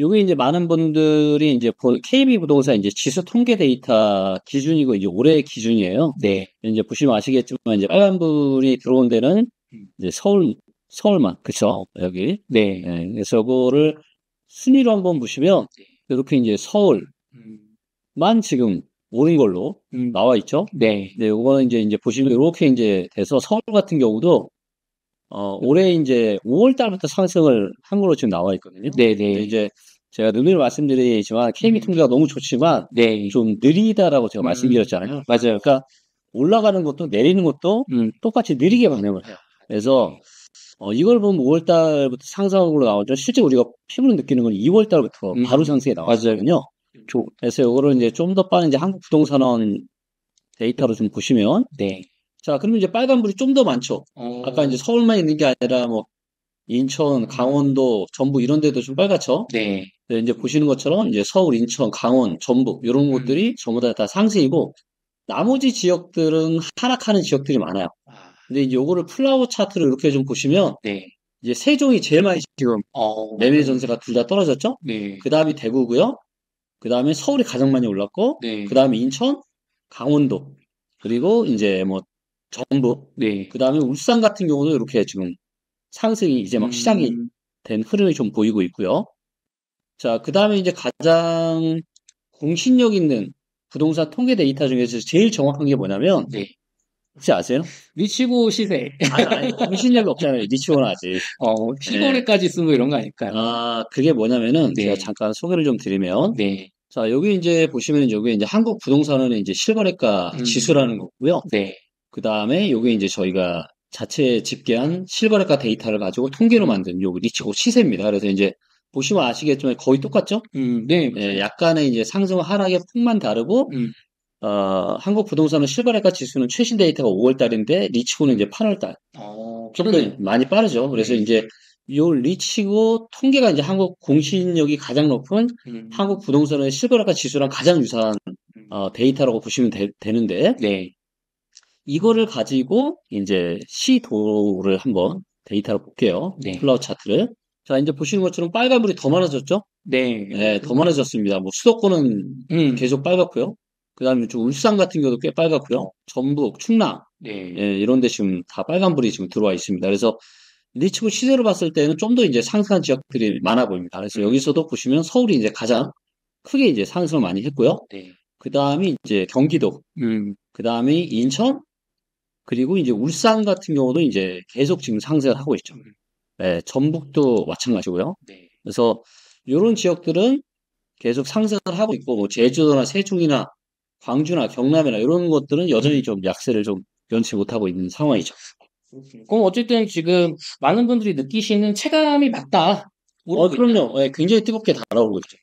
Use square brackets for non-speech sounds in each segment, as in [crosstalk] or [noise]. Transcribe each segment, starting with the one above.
요게 이제 많은 분들이 이제 KB 부동산 이제 지수 통계 데이터 기준이고 이제 올해 기준이에요. 네. 이제 보시면 아시겠지만 이제 빨간불이 들어온 데는 이제 서울 서울만 그쵸 아, 여기. 네. 네. 그래서 그거를 순위로 한번 보시면 네. 이렇게 이제 서울만 지금 오른 걸로 음. 나와 있죠. 네. 네, 요거는 이제 이제 보시면 이렇게 이제 돼서 서울 같은 경우도 어, 올해 이제 5월 달부터 상승을 한 걸로 지금 나와 있거든요. 네네. 네. 이제 제가 늘 말씀드리지만 KB 음. 통제가 너무 좋지만 네. 좀 느리다라고 제가 음. 말씀드렸잖아요. 음. 맞아요. 그러니까 올라가는 것도 내리는 것도 음. 똑같이 느리게 반응을 네. 해요. 그래서 어, 이걸 보면 5월 뭐 달부터 상승으로 나오죠. 실제 우리가 피부로 느끼는 건 2월 달부터 음. 바로 상승에 나왔거든요. 조. 그래서 이거를 이제 좀 더 빠른 이제 한국 부동산원 데이터로 좀 보시면 네. 자, 그러면 이제 빨간 불이 좀 더 많죠. 어... 아까 이제 서울만 있는 게 아니라 뭐 인천, 강원도, 전북 이런 데도 좀 빨갛죠? 네. 네, 이제 보시는 것처럼 이제 서울, 인천, 강원, 전북 이런 음. 곳들이 전부 다, 다상승이고 나머지 지역들은 하락하는 지역들이 많아요. 아. 근데 요거를 플라워 차트를 이렇게 좀 보시면 네. 이제 세종이 제일 많이 지금 어... 매매 전세가 둘 다 떨어졌죠? 네. 그 다음이 대구고요. 그 다음에 서울이 가장 많이 올랐고, 네. 그 다음에 인천, 강원도, 그리고 이제 뭐 전북, 네. 그 다음에 울산 같은 경우도 이렇게 지금 상승이 이제 막 음. 시작이 된 흐름이 좀 보이고 있고요. 자, 그 다음에 이제 가장 공신력 있는 부동산 통계 데이터 중에서 제일 정확한 게 뭐냐면, 네. 혹시 아세요? 리치고 시세. 아니, 아니, 공신력이 없잖아요. 리치고는 아직. 어, 시골에까지 쓰고 이런 거 아닐까요? 아, 그게 뭐냐면은, 네. 제가 잠깐 소개를 좀 드리면, 네. 자, 여기 이제 보시면 은 여기 이제 한국 부동산은 이제 실거래가 음. 지수라는 거고요. 네. 그 다음에 여기 이제 저희가 자체 집계한 실거래가 데이터를 가지고 통계로 만든 요 리치고 시세입니다. 그래서 이제 보시면 아시겠지만 거의 똑같죠? 음, 네. 예, 약간의 이제 상승 하락의 폭만 다르고 음. 어, 한국 부동산은 실거래가 지수는 최신 데이터가 5월 달인데 리치고는 이제 8월 달. 어, 조금 많이 빠르죠. 그래서 네. 이제 요 리치고 통계가 이제 한국 공신력이 가장 높은 음. 한국 부동산의 실거래가 지수랑 가장 유사한 음. 어, 데이터라고 보시면 되, 는데 네. 이거를 가지고 이제 시도를 한번 데이터로 볼게요. 네. 클라워 차트를. 자, 이제 보시는 것처럼 빨간불이 더 많아졌죠? 네. 네, 더 많아졌습니다. 뭐 수도권은 음. 계속 빨갛고요. 그 다음에 좀 울산 같은 경우도 꽤 빨갛고요. 전북, 충남. 네. 예, 이런 데 지금 다 빨간불이 지금 들어와 있습니다. 그래서 리치브 시세로 봤을 때는 좀 더 이제 상승한 지역들이 많아 보입니다. 그래서 음. 여기서도 보시면 서울이 이제 가장 크게 이제 상승을 많이 했고요. 네. 그 다음이 이제 경기도. 음. 그 다음이 인천, 그리고 이제 울산 같은 경우도 이제 계속 지금 상승을 하고 있죠. 음. 네, 전북도 마찬가지고요. 네. 그래서 이런 지역들은 계속 상승을 하고 있고 뭐 제주도나 세종이나 광주나 경남이나 이런 것들은 여전히 좀 약세를 좀 면치 못하고 있는 상황이죠. 그럼 어쨌든 지금 많은 분들이 느끼시는 체감이 맞다. 뭐 어, 그럼요. 네, 굉장히 뜨겁게 달아오르고 있죠.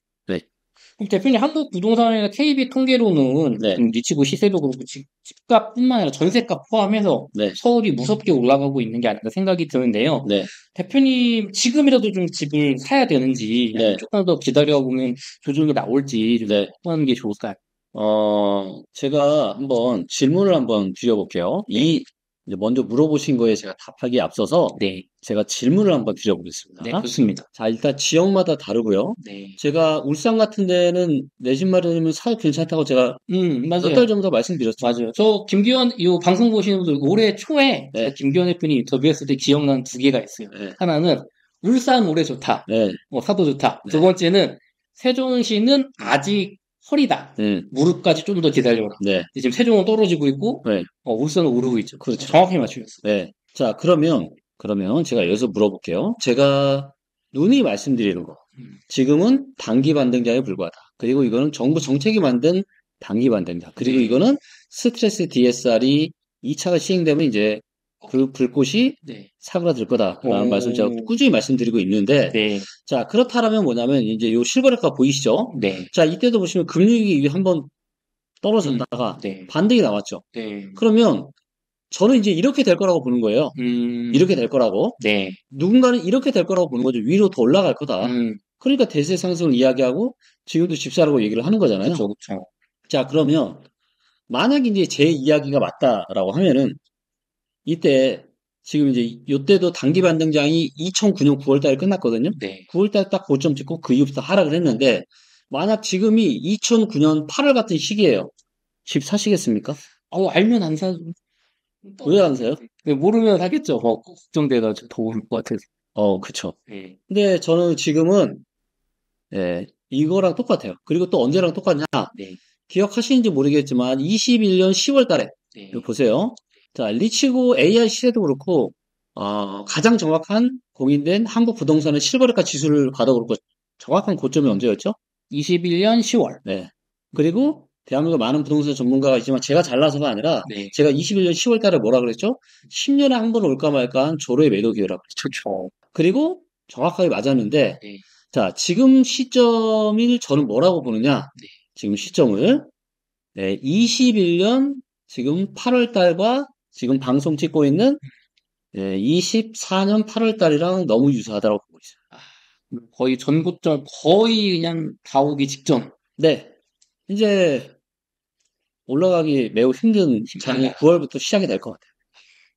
대표님 한국 부동산이나 KB 통계로는 네. 리치고 시세도 그렇고 집, 값뿐만 아니라 전세값 포함해서 네. 서울이 무섭게 올라가고 있는 게 아닌가 생각이 드는데요. 네. 대표님 지금이라도 좀 집을 사야 되는지 네. 조금 더 기다려보면 조정이 나올지 하는 네. 게 좋을까요? 어, 제가 한번 질문을 한번 드려볼게요. 네. 이 이제 먼저 물어보신 거에 제가 답하기에 앞서서 네. 제가 질문을 한번 드려보겠습니다. 네, 좋습니다. 자, 일단 지역마다 다르고요. 네. 제가 울산 같은 데는 내신마련이면 사업 괜찮다고 제가 음, 몇달 전부터 말씀드렸죠. 맞아요. 저 김기현 이 방송 보시는 분들 올해 네. 초에 네. 김기현 의표이 인터뷰했을 때 기억나는 두 개가 있어요. 네. 하나는 울산 올해 좋다. 네. 뭐 사도 좋다. 두 네. 번째는 세종시는 아직 허리다. 음. 무릎까지 좀 더 기다려라. 네. 지금 세종은 떨어지고 있고 네. 어, 울선은 오르고 있죠. 그렇죠. 정확히 맞추셨어요. 네. 자 그러면 그러면 제가 여기서 물어볼게요. 제가 눈이 말씀드리는 거. 음. 지금은 단기 반등자에 불과하다. 그리고 이거는 정부 정책이 만든 단기 반등자 그리고 네. 이거는 스트레스 DSR이 2차가 시행되면 이제 그 불꽃이 그 네. 사그라들 거다라는 그 말씀을 제가 꾸준히 말씀드리고 있는데 네. 자 그렇다라면 뭐냐면 이제 요실거래가 보이시죠? 네. 자 이때도 보시면 금융위기 한번 떨어졌다가 음. 네. 반등이 나왔죠. 네. 그러면 저는 이제 이렇게 될 거라고 보는 거예요. 음. 이렇게 될 거라고. 네. 누군가는 이렇게 될 거라고 보는 거죠. 위로 더 올라갈 거다. 음. 그러니까 대세 상승을 이야기하고 지금도 집사라고 얘기를 하는 거잖아요. 그렇죠. 자 그러면 만약 이제 제 이야기가 맞다라고 하면은 이때 지금 이제 요때도 단기 반등장이 2009년 9월 달에 끝났거든요. 네. 9월 달에 딱 고점 찍고 그 이후부터 하락을 했는데 만약 지금이 2009년 8월 같은 시기예요. 집 사시겠습니까? 어, 알면 안 사죠. 왜안 사요? 네, 모르면 사겠죠. 어, 걱정돼서 더울 것 같아서. 어, 그쵸. 네. 근데 저는 지금은, 예, 이거랑 똑같아요. 그리고 또 언제랑 똑같냐. 네. 기억하시는지 모르겠지만, 21년 10월 달에, 네. 보세요. 자, 리치고 AI 시대도 그렇고, 어, 가장 정확한 공인된 한국 부동산의 실거래가 지수를 가도 그렇고, 정확한 고점이 언제였죠? 21년 10월. 네. 그리고 대한민국 많은 부동산 전문가가 있지만 제가 잘나서가 아니라 네. 제가 21년 10월 달에 뭐라 그랬죠? 10년에 한 번 올까 말까 한 조로의 매도 기회라고 그랬죠. 그죠 그리고 정확하게 맞았는데 네. 자, 지금 시점을 저는 뭐라고 보느냐? 네. 지금 시점을 네, 21년 지금 8월 달과 지금 방송 찍고 있는 음. 예, 24년 8월 달이랑 너무 유사하다고 보고 있어요. 아, 거의 전국절 거의 그냥 다 오기 직전. 네. 이제 올라가기 매우 힘든 장이 9월부터 시작이 될 것 같아요.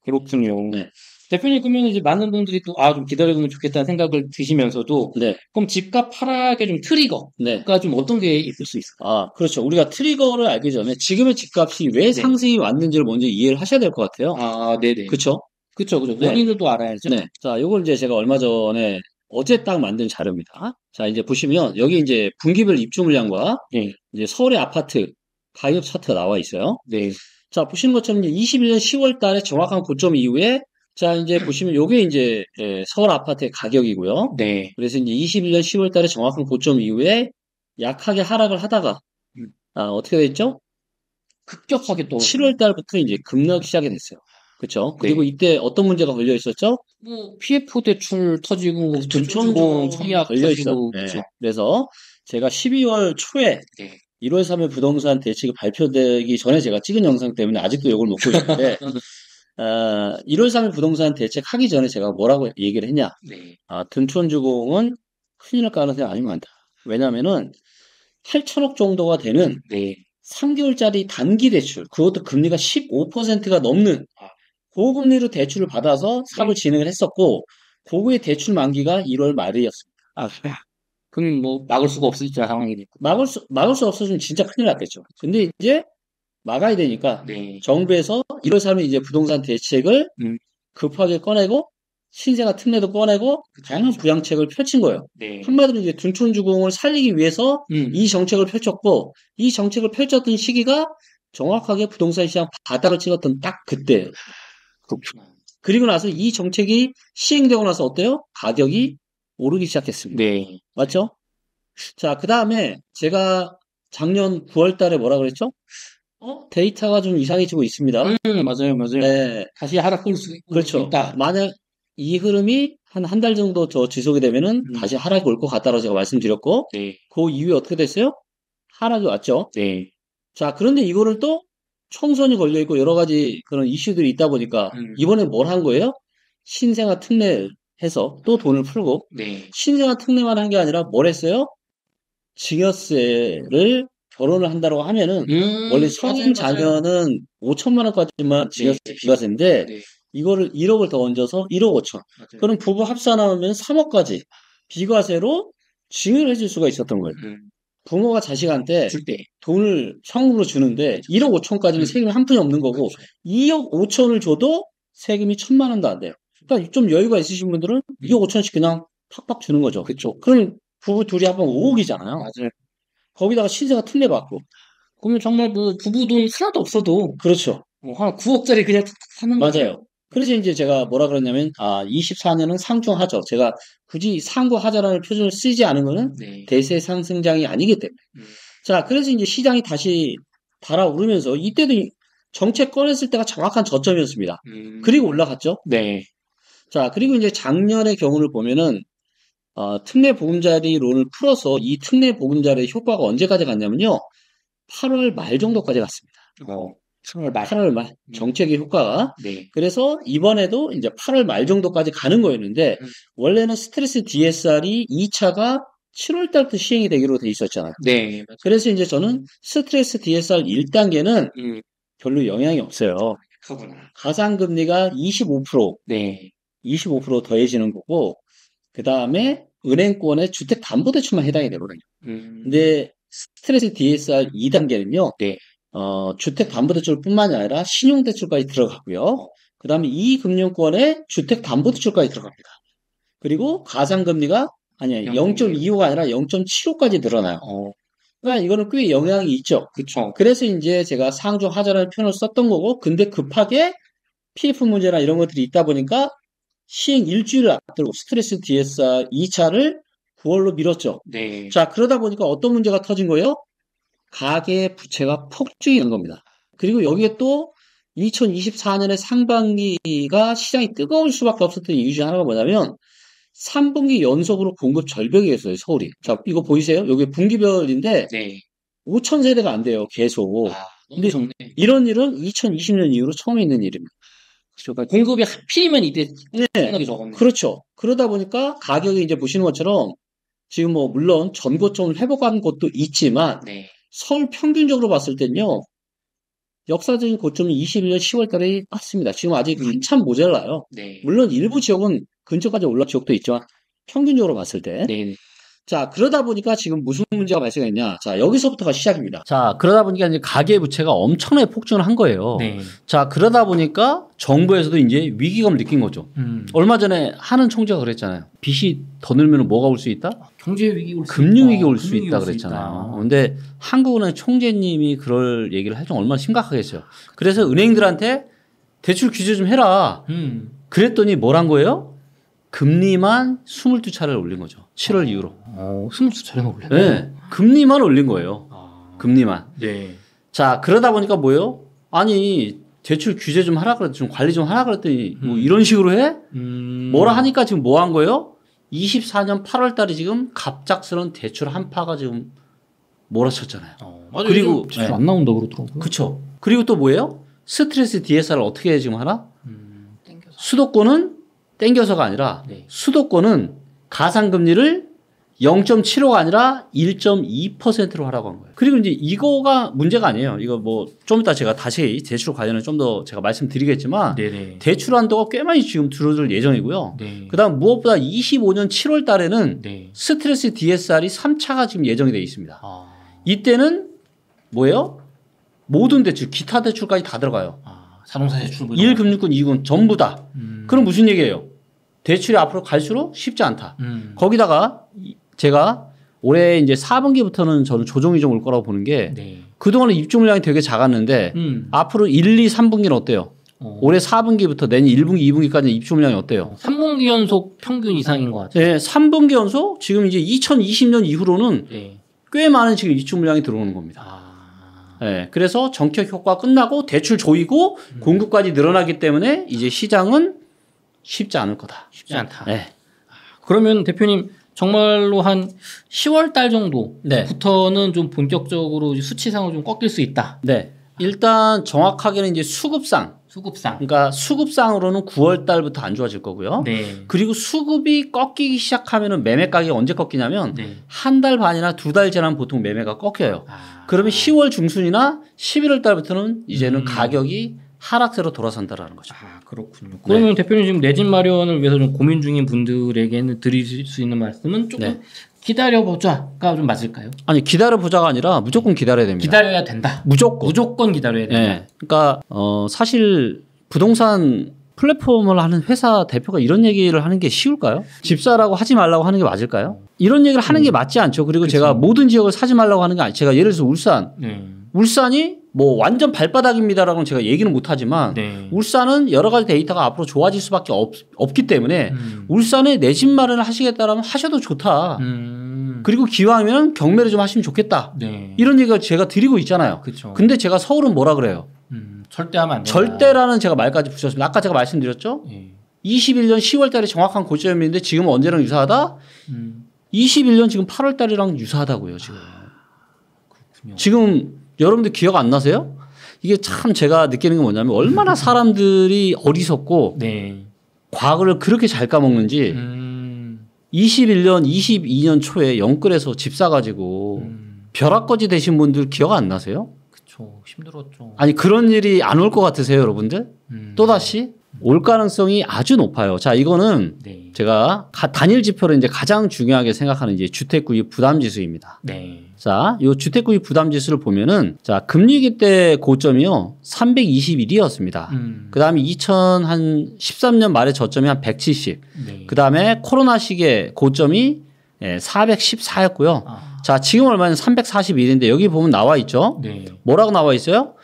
그렇군요. 네. 대표님 그러면 이제 많은 분들이 또 아 좀 기다려두면 좋겠다는 생각을 드시면서도 네. 그럼 집값 하락의 좀 트리거가 네. 좀 어떤 게 있을 수 있을까? 아 그렇죠. 우리가 트리거를 알기 전에 지금의 집값이 왜 네. 상승이 왔는지를 먼저 이해를 하셔야 될 것 같아요. 아 네네. 그렇죠. 그렇죠, 그렇죠. 원인들도 네. 알아야죠. 네. 자, 이걸 이제 제가 얼마 전에 어제 딱 만든 자료입니다. 자, 이제 보시면 여기 이제 분기별 입주 물량과 네. 이제 서울의 아파트 가입 차트가 나와 있어요. 네. 자, 보시는 것처럼 이제 21년 10월 달에 정확한 고점 이후에 자, 이제 보시면 요게 이제 예, 서울 아파트의 가격이고요. 네. 그래서 이제 21년 10월 달에 정확한 고점 이후에 약하게 하락을 하다가 음. 아, 어떻게 됐죠? 급격하게 또 7월 달부터 이제 급락 시작이 됐어요. 그렇죠. 그리고 네. 이때 어떤 문제가 걸려 있었죠? 뭐 PF 대출 터지고 전천공 아, 청약 걸려 있었고 네. 그래서 제가 12월 초에 네. 1월 3일 부동산 대책이 발표되기 전에 제가 찍은 영상 때문에 아직도 이걸 먹고 있는데 [laughs] 1월 어, 3일 부동산 대책 하기 전에 제가 뭐라고 얘기를 했냐. 네. 아, 등촌주공은 큰일 날 가능성이 아니면 다 왜냐면은 8천억 정도가 되는 네. 3개월짜리 단기 대출, 그것도 금리가 15%가 넘는 아. 고금리로 대출을 받아서 네. 사업을 진행을 했었고, 고구의 대출 만기가 1월 말이었습니다. 아, 그래. 그럼 뭐 막을 수가 없어진 상황이니까. 막을 수 막을 수 없어지면 진짜 큰일 났겠죠. 근데 이제 막아야 되니까 네. 정부에서 이런사람 이제 부동산 대책을 음. 급하게 꺼내고 신세 가틈내도 꺼내고 다양한 부양책을 펼친 거예요. 네. 한마디로 이제 둔촌주공을 살리기 위해서 음. 이 정책을 펼쳤고 이 정책을 펼쳤던 시기가 정확하게 부동산 시장 바닥을 찍었던 딱 그때예요. 그렇구나. 그리고 나서 이 정책이 시행되고 나서 어때요? 가격이 오르기 시작했습니다. 네. 맞죠? 자, 그 다음에 제가 작년 9월 달에 뭐라 그랬죠? 어? 데이터가 좀 이상해지고 있습니다. 네, 네 맞아요, 맞아요. 네. 다시 하락할 수 그렇죠. 만약 이 흐름이 한 한 달 정도 더 지속이 되면은 음. 다시 하락이 올 것 같다라고 제가 말씀드렸고, 네. 그 이후에 어떻게 됐어요? 하락이 왔죠. 네. 자, 그런데 이거를 또 총선이 걸려 있고 여러 가지 그런 이슈들이 있다 보니까 음. 이번에 뭘 한 거예요? 신생아 특례 해서 또 돈을 풀고 네. 신생아 특례만 한 게 아니라 뭘 했어요? 증여세를 결혼을 한다고 하면은 음, 원래 사진 아, 네, 자녀는 5천만 원까지만 지급세 네, 비과세인데 네. 네. 이거를 1억을 더 얹어서 1억 5천. 맞아요. 그럼 부부 합산하면 3억까지 비과세로 증여를 해줄 수가 있었던 거예요. 음. 부모가 자식한테 돈을 현으로 주는데 1억 그렇죠. 5천까지는 음. 세금이 한 푼이 없는 거고 그렇죠. 2억 5천을 줘도 세금이 천만 원도 안 돼요. 그러니까 좀 여유가 있으신 분들은 2억 음. 5천씩 그냥 팍팍 주는 거죠. 그렇죠. 그럼 부부 둘이 한 번 5억이잖아요. 맞아요. 거기다가 시세가 틀려 받고 그러면 정말 뭐 부부 돈 하나도 없어도 그렇죠. 뭐한 9억짜리 그냥 사는 거예요. 맞아요. 그래서 이제 제가 뭐라 그랬냐면 아 24년은 상중하죠. 제가 굳이 상고하자라는 표준을 쓰지 않은 거는 네. 대세 상승장이 아니기 때문에. 음. 자, 그래서 이제 시장이 다시 달아오르면서 이때도 정책 꺼냈을 때가 정확한 저점이었습니다. 음. 그리고 올라갔죠. 네. 자, 그리고 이제 작년의 경우를 보면은 어, 특례 보금자리론을 풀어서 이 특례 보금자리 의 효과가 언제까지 갔냐면요. 8월 말 정도까지 갔습니다. 어. 8월 말. 8월 말. 음. 정책의 효과가. 네. 그래서 이번에도 이제 8월 말 정도까지 가는 거였는데, 음. 원래는 스트레스 DSR이 2차가 7월 달부터 시행이 되기로 돼 있었잖아요. 네. 그래서 이제 저는 스트레스 DSR 1단계는 음. 별로 영향이 없어요. 가상금리가 25%. 네. 25% 더해지는 거고, 그 다음에 은행권의 주택담보대출만 해당이 되거든요. 음. 근데 스트레스 DSR 2단계는요. 네. 어, 주택담보대출뿐만이 아니라 신용대출까지 들어가고요. 그 다음에 이금융권에 주택담보대출까지 들어갑니다. 그리고 가상금리가 아니, 아니 0.25가 아니라 0.75까지 늘어나요. 어. 그러니까 이거는 꽤 영향이 있죠. 그렇죠. 그래서 이제 제가 상조 하자라는 표현을 썼던 거고, 근데 급하게 PF 문제나 이런 것들이 있다 보니까 시행 일주일 앞두고 스트레스 DSR 2차를 9월로 미뤘죠. 네. 자, 그러다 보니까 어떤 문제가 터진 거예요? 가계 부채가 폭증이된 겁니다. 그리고 여기에 또 2024년의 상반기가 시장이 뜨거울 수밖에 없었던 이유 중 하나가 뭐냐면 3분기 연속으로 공급 절벽이었어요, 서울이. 자, 이거 보이세요? 여기 분기별인데 네. 5천 세대가 안 돼요, 계속. 아, 근데 적네. 이런 일은 2020년 이후로 처음 있는 일입니다. 그러니까 공급이 하필이면 이때 생각이 적었네. 그렇죠. 그러다 보니까 가격이 이제 보시는 것처럼 지금 뭐 물론 전고점을 회복한 것도 있지만 네. 서울 평균적으로 봤을 땐요 역사적인 고점은 21년 10월달에 맞습니다. 지금 아직 음. 한참 모자라요. 네. 물론 일부 지역은 근처까지 올라 지역도 있지만 평균적으로 봤을 때 네. 네. 자, 그러다 보니까 지금 무슨 문제가 발생했냐. 자, 여기서부터가 시작입니다. 자, 그러다 보니까 이제 가계부채가 엄청나게 폭증을 한 거예요. 네. 자, 그러다 보니까 정부에서도 이제 위기감을 느낀 거죠. 음. 얼마 전에 하는 총재가 그랬잖아요. 빚이 더 늘면 뭐가 올 수 있다? 경제 위기 올수 금융 위기 올 수 있다 그랬잖아요. 있다. 어. 근데 한국은행 총재님이 그럴 얘기를 할줄 얼마나 심각하겠어요. 그래서 은행들한테 대출 규제 좀 해라. 음. 그랬더니 뭘 한 거예요? 금리만 22차례를 올린 거죠. 7월 아, 이후로. 어, 아, 22차례나 올렸네. 네. 금리만 올린 거예요. 아, 금리만. 네. 자, 그러다 보니까 뭐예요? 아니, 대출 규제 좀 하라 그랬더니, 좀 관리 좀 하라 그랬더니, 뭐 음. 뭐 이런 식으로 해? 음. 뭐라 하니까 지금 뭐한 거예요? 24년 8월 달에 지금 갑작스러운 대출 한파가 지금 몰아쳤잖아요. 어, 맞아, 그리고 대출 네. 안 나온다 그러더라고요. 그렇죠. 그리고 또 뭐예요? 스트레스 DSR을 어떻게 지금 하나? 음, 수도권은 땡겨서가 아니라 네. 수도권은 가상금리를 0.75가 아니라 1.2%로 하라고 한 거예요. 그리고 이제 이거가 문제가 아니에요. 이거 뭐 좀 이따 제가 다시 대출 관련해 좀더 제가 말씀드리겠지만 네네. 네. 대출 한도가 꽤 많이 지금 줄어들 예정이고요. 네. 그다음 무엇보다 25년 7월 달에는 네. 스트레스 DSR이 3차가 지금 예정이 돼 있습니다. 아. 이때는 뭐예요? 모든 대출, 기타 대출까지 다 들어가요. 아. 사정사의 출부. 1, 금융권, 2군 전부 다. 음. 그럼 무슨 얘기예요? 대출이 앞으로 갈수록 쉽지 않다. 음. 거기다가 제가 올해 이제 4분기부터는 저는 조정이 좀 올 거라고 보는 게 네. 그동안에 입주 물량이 되게 작았는데 음. 앞으로 1, 2, 3분기는 어때요? 어. 올해 4분기부터 내년 1분기, 2분기까지 입주 물량이 어때요? 3분기 어, 연속 평균 이상인 것 같아요. 네, 3분기 연속 지금 이제 2020년 이후로는 네. 꽤 많은 지금 입주 물량이 들어오는 겁니다. 아. 네, 그래서 정책 효과 끝나고 대출 조이고 음. 공급까지 늘어나기 때문에 이제 시장은 쉽지 않을 거다. 쉽지 않다. 네. 그러면 대표님 정말로 한 10월 달 정도부터는 네. 좀 본격적으로 수치상으로 좀 꺾일 수 있다. 네. 일단 정확하게는 이제 수급상 수급상. 그러니까 수급상으로는 9월 달부터 안 좋아질 거고요. 네. 그리고 수급이 꺾이기 시작하면은 매매 가격이 언제 꺾이냐면 네. 한달 반이나 두달지나 보통 매매가 꺾여요. 아. 그러면 10월 중순이나 11월 달부터는 이제는 음. 가격이 하락세로 돌아선다라는 거죠. 아 그렇군요. 네. 그러면 네. 대표님 지금 내 집 마련을 위해서 좀 고민 중인 분들에게는 드릴 수 있는 말씀은 조금 네. 기다려보자가 좀 맞을까요? 아니 기다려보자가 아니라 무조건 기다려야 됩니다. 기다려야 된다. 무조건 무조건 기다려야 된다. 네. 그러니까 어 사실 부동산 플랫폼을 하는 회사 대표가 이런 얘기를 하는 게 쉬울까요? 집사라고 하지 말라고 하는 게 맞을까요? 이런 얘기를 하는 음. 게 맞지 않죠. 그리고 그치. 그렇죠. 제가 모든 지역을 사지 말라고 하는 게 아니. 제가 예를 들어서 울산, 음. 울산이 뭐 완전 발바닥입니다라고는 제가 얘기는 못하지만 네. 울산은 여러 가지 데이터가 앞으로 좋아질 수밖에 없, 기 때문에 음. 울산에 내 집 마련을 하시겠다라면 하셔도 좋다. 음. 그리고 기왕이면 경매를 좀 하시면 좋겠다. 네. 이런 얘기가 제가 드리고 있잖아요. 그쵸. 근데 제가 서울은 뭐라 그래요? 음. 절대 하면 안된 절대라는 제가 말까지 붙였습니다. 아까 제가 말씀드렸죠? 네. 예. 21년 10월 달에 정확한 고점인데 지금 언제랑 유사하다? 21년 음. 지금 8월 달이랑 유사하다고요, 지금. 아, 지금 여러분들 기억 안 나세요? 이게 참 제가 느끼는 게 뭐냐면 얼마나 [laughs] 사람들이 어리석고 네. 과거를 그렇게 잘 까먹는지 음. 21년, 22년 초에 영끌에서 집 사가지고 음. 벼락거지 되신 분들 기억 안 나세요? 그쵸. 힘들었죠. 아니, 그런 일이 안 올 것 같으세요, 여러분들? 음. 또다시? 올 가능성이 아주 높아요. 자, 이거는 네. 제가 가, 단일 지표를 이제 가장 중요하게 생각하는 이제 주택 구입 부담 지수입니다. 네. 자, 요 주택 구입 부담 지수를 보면은 자, 금리기 때 고점이요. 321이었습니다. 음. 그다음에 2013년 말에 저점이 한 170. 네. 그다음에 코로나 시기에 고점이 예, 414였고요. 아. 자, 지금 얼마는 냐 341인데 여기 보면 나와 있죠? 네. 뭐라고 나와 있어요?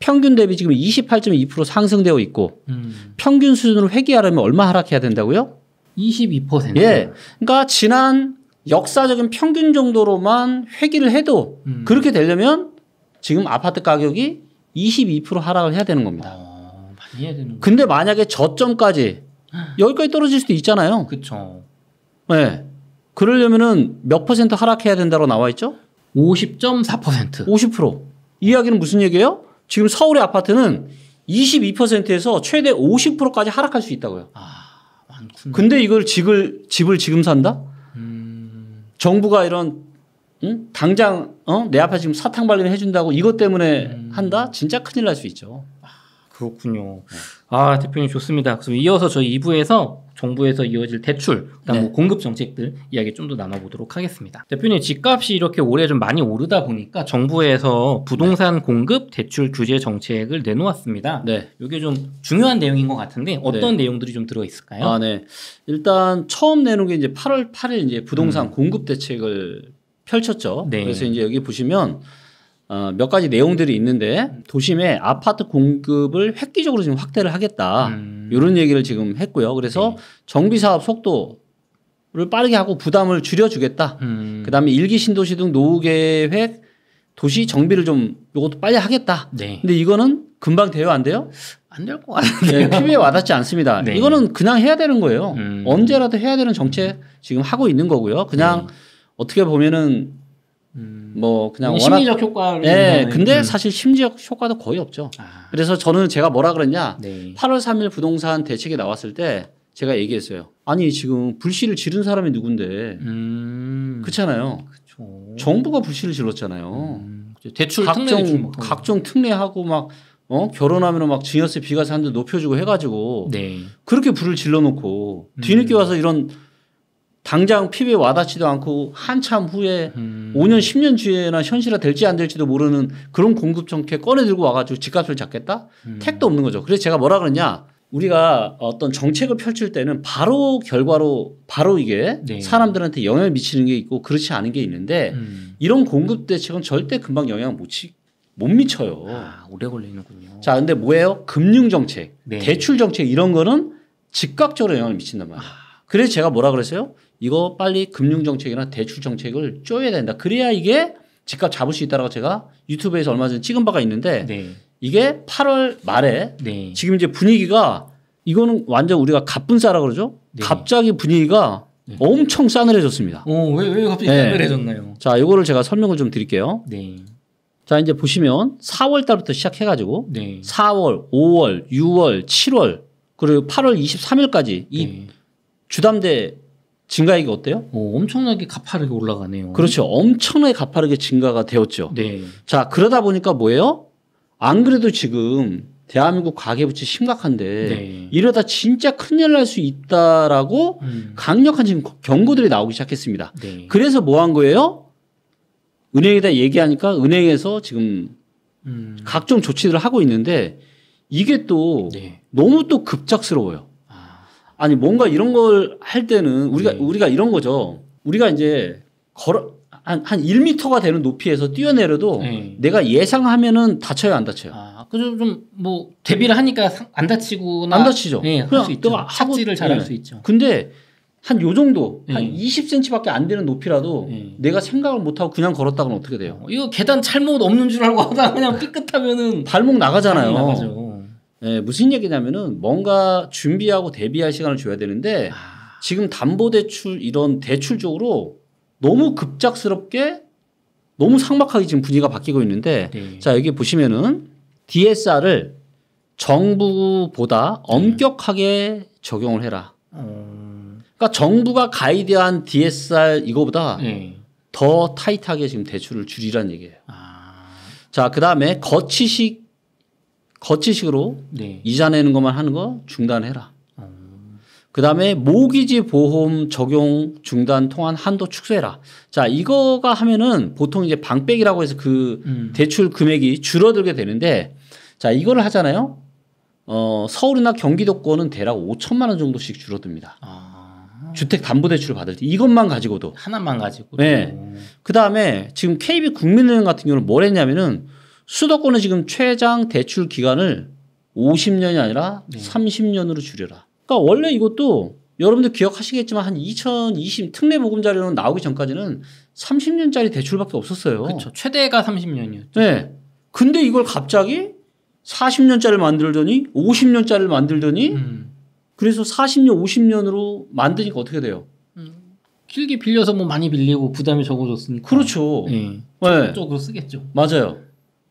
평균 대비 지금 28.2% 상승되어 있고 음. 평균 수준으로 회귀하려면 얼마 하락해야 된다고요? 22%. 예. 그러니까 지난 역사적인 평균 정도로만 회귀를 해도 음. 그렇게 되려면 지금 아파트 가격이 22% 하락을 해야 되는 겁니다. 어, 많이 해야 되는. 근데 만약에 저점까지 여기까지 떨어질 수도 있잖아요. 그렇죠. 네. 그러려면은 몇 퍼센트 하락해야 된다고 나와 있죠? 50.4%. 50%. 이 이야기는 무슨 얘기예요? 지금 서울의 아파트는 22%에서 최대 50%까지 하락할 수 있다고요. 아, 많군 근데 이걸 집을, 집을 지금 산다? 음... 정부가 이런, 응? 당장, 어? 내 아파트 지금 사탕 발림 해준다고 이것 때문에 음... 한다? 진짜 큰일 날 수 있죠. 아, 그렇군요. 네. 아 대표님 좋습니다. 그럼 이어서 저희 2부에서 정부에서 이어질 대출, 그다음 네. 뭐 공급 정책들 이야기 좀 더 나눠보도록 하겠습니다. 대표님 집값이 이렇게 올해 좀 많이 오르다 보니까 정부에서 부동산 네. 공급 대출 규제 정책을 내놓았습니다. 네. 이게 좀 중요한 내용인 것 같은데 어떤 네. 내용들이 좀 들어 있을까요? 아 네. 일단 처음 내놓은 게 이제 8월 8일 이제 부동산 음. 공급 대책을 펼쳤죠. 네. 그래서 이제 여기 보시면 어, 몇 가지 내용들이 있는데 도심에 아파트 공급을 획기적으로 지금 확대를 하겠다 음. 이런 얘기를 지금 했고요. 그래서 네. 정비 사업 속도를 빠르게 하고 부담을 줄여주겠다. 음. 그다음에 일기 신도시 등 노후 계획 도시 정비를 좀 이것도 빨리 하겠다. 네. 근데 이거는 금방 돼요 안 돼요? 안 될 것 같은데 네, 피부에 와닿지 않습니다. 네. 이거는 그냥 해야 되는 거예요. 음. 언제라도 해야 되는 정책 지금 하고 있는 거고요. 그냥 네. 어떻게 보면은 뭐 그냥 워낙 심리적 효과를 예, 근데 음. 사실 심리적 효과도 거의 없죠. 아. 그래서 저는 제가 뭐라 그랬냐? 네. 8월 3일 부동산 대책이 나왔을 때 제가 얘기했어요. 아니 지금 불씨를 지른 사람이 누군데? 음. 그렇잖아요. 그쵸. 정부가 불씨를 질렀잖아요. 음. 대출 각종 특례 각종 뭐 특례하고 막 어? 결혼하면 막 증여세 비과세 한도 높여주고 해가지고 네. 그렇게 불을 질러놓고 뒤늦게 음. 와서 이런 당장 피부에 와닿지도 않고 한참 후에 음. 5년 10년 뒤에나 현실화 될지 안 될지도 모르는 그런 공급 정책 꺼내 들고 와가지고 집값을 잡겠다 음. 택도 없는 거죠. 그래서 제가 뭐라 그러냐 우리가 어떤 정책을 펼칠 때는 바로 결과로 바로 이게 네. 사람들한테 영향을 미치는 게 있고 그렇지 않은 게 있는데 음. 이런 공급 대책은 절대 금방 영향 못 치. 못 미쳐요. 아, 오래 걸리는군요. 자, 근데 뭐예요? 금융 정책, 네. 대출 정책 이런 거는 즉각적으로 영향을 미친단 말이에요. 아. 그래서 제가 뭐라 그랬어요? 이거 빨리 금융 정책이나 대출 정책을 쪼여야 된다. 그래야 이게 집값 잡을 수 있다라고 제가 유튜브에서 얼마 전에 찍은 바가 있는데 네. 이게 8월 말에 네. 지금 이제 분위기가 이거는 완전 우리가 갑분싸라 그러죠. 네. 갑자기 분위기가 네. 엄청 싸늘해졌습니다. 어, 왜, 왜 갑자기 네. 싸늘해졌나요? 자, 이거를 제가 설명을 좀 드릴게요. 네. 자, 이제 보시면 4월 달부터 시작해가지고 4월, 5월, 6월, 7월 그리고 8월 23일까지 이 주담대 증가액이 어때요? 오, 뭐 엄청나게 가파르게 올라가네요. 그렇죠. 엄청나게 가파르게 증가가 되었죠. 네. 자, 그러다 보니까 뭐예요? 안 그래도 지금 대한민국 가계부채 심각한데 네. 이러다 진짜 큰일 날 수 있다라고 음. 강력한 지금 경고들이 나오기 시작했습니다. 네. 그래서 뭐 한 거예요? 은행에다 얘기하니까 은행에서 지금 음. 각종 조치들을 하고 있는데 이게 또 네. 너무 또 급작스러워요. 아니 뭔가 이런 걸 할 때는 우리가 음. 우리가 이런 거죠. 우리가 이제 걸어 한, 한 1미터가 되는 높이에서 뛰어내려도 네. 내가 예상하면은 다쳐요, 안 다쳐요? 아, 그래 좀뭐 대비를 하니까 안다치고나안 다치죠. 네, 그냥 할수 있죠. 착지를 잘할 네. 수 있죠. 근데 한 요 정도 한 20cm밖에 음. 안 되는 높이라도 음. 내가 생각을 못 하고 그냥 걸었다면 어떻게 돼요? 어, 이거 계단 잘못 없는 줄 알고 하다 그냥 네. 삐끗하면은 발목 나가잖아요. 발목 네, 무슨 얘기냐면은 뭔가 준비하고 대비할 시간을 줘야 되는데 아... 지금 담보대출 이런 대출 쪽으로 너무 급작스럽게 너무 상막하게 지금 분위기가 바뀌고 있는데 네. 자 여기 보시면은 DSR을 정부보다 네. 엄격하게 네. 적용을 해라. 음... 그러니까 정부가 가이드한 DSR 이거보다 네. 더 타이트하게 지금 대출을 줄이란 얘기예요. 아... 자, 그 다음에 거치식 거치식으로 네. 이자 내는 것만 하는 거 중단해라. 어. 그 다음에 모기지 보험 적용 중단 통한 한도 축소해라. 자, 이거가 하면은 보통 이제 방백이라고 해서 그 음. 대출 금액이 줄어들게 되는데 자, 이거를 하잖아요. 어, 서울이나 경기도권은 대략 5천만 원 정도씩 줄어듭니다. 아. 주택 담보 대출을 받을 때 이것만 가지고도 하나만 가지고. 네. 그 다음에 지금 KB 국민은행 같은 경우는 뭘 했냐면은 수도권은 지금 최장 대출 기간을 50년이 아니라 네. 30년으로 줄여라. 그러니까 원래 이것도 여러분들 기억하시겠지만 한 2020 특례 보금자료는 나오기 전까지는 30년짜리 대출밖에 없었어요. 그렇죠. 최대가 30년이었죠. 네. 근데 이걸 갑자기 40년짜리를 만들더니 50년짜리를 만들더니 음. 그래서 40년, 50년으로 만드니까 어떻게 돼요? 음. 길게 빌려서 뭐 많이 빌리고 부담이 적어졌으니까. 그렇죠. 예. 네. 쪽으로 쓰겠죠. 맞아요.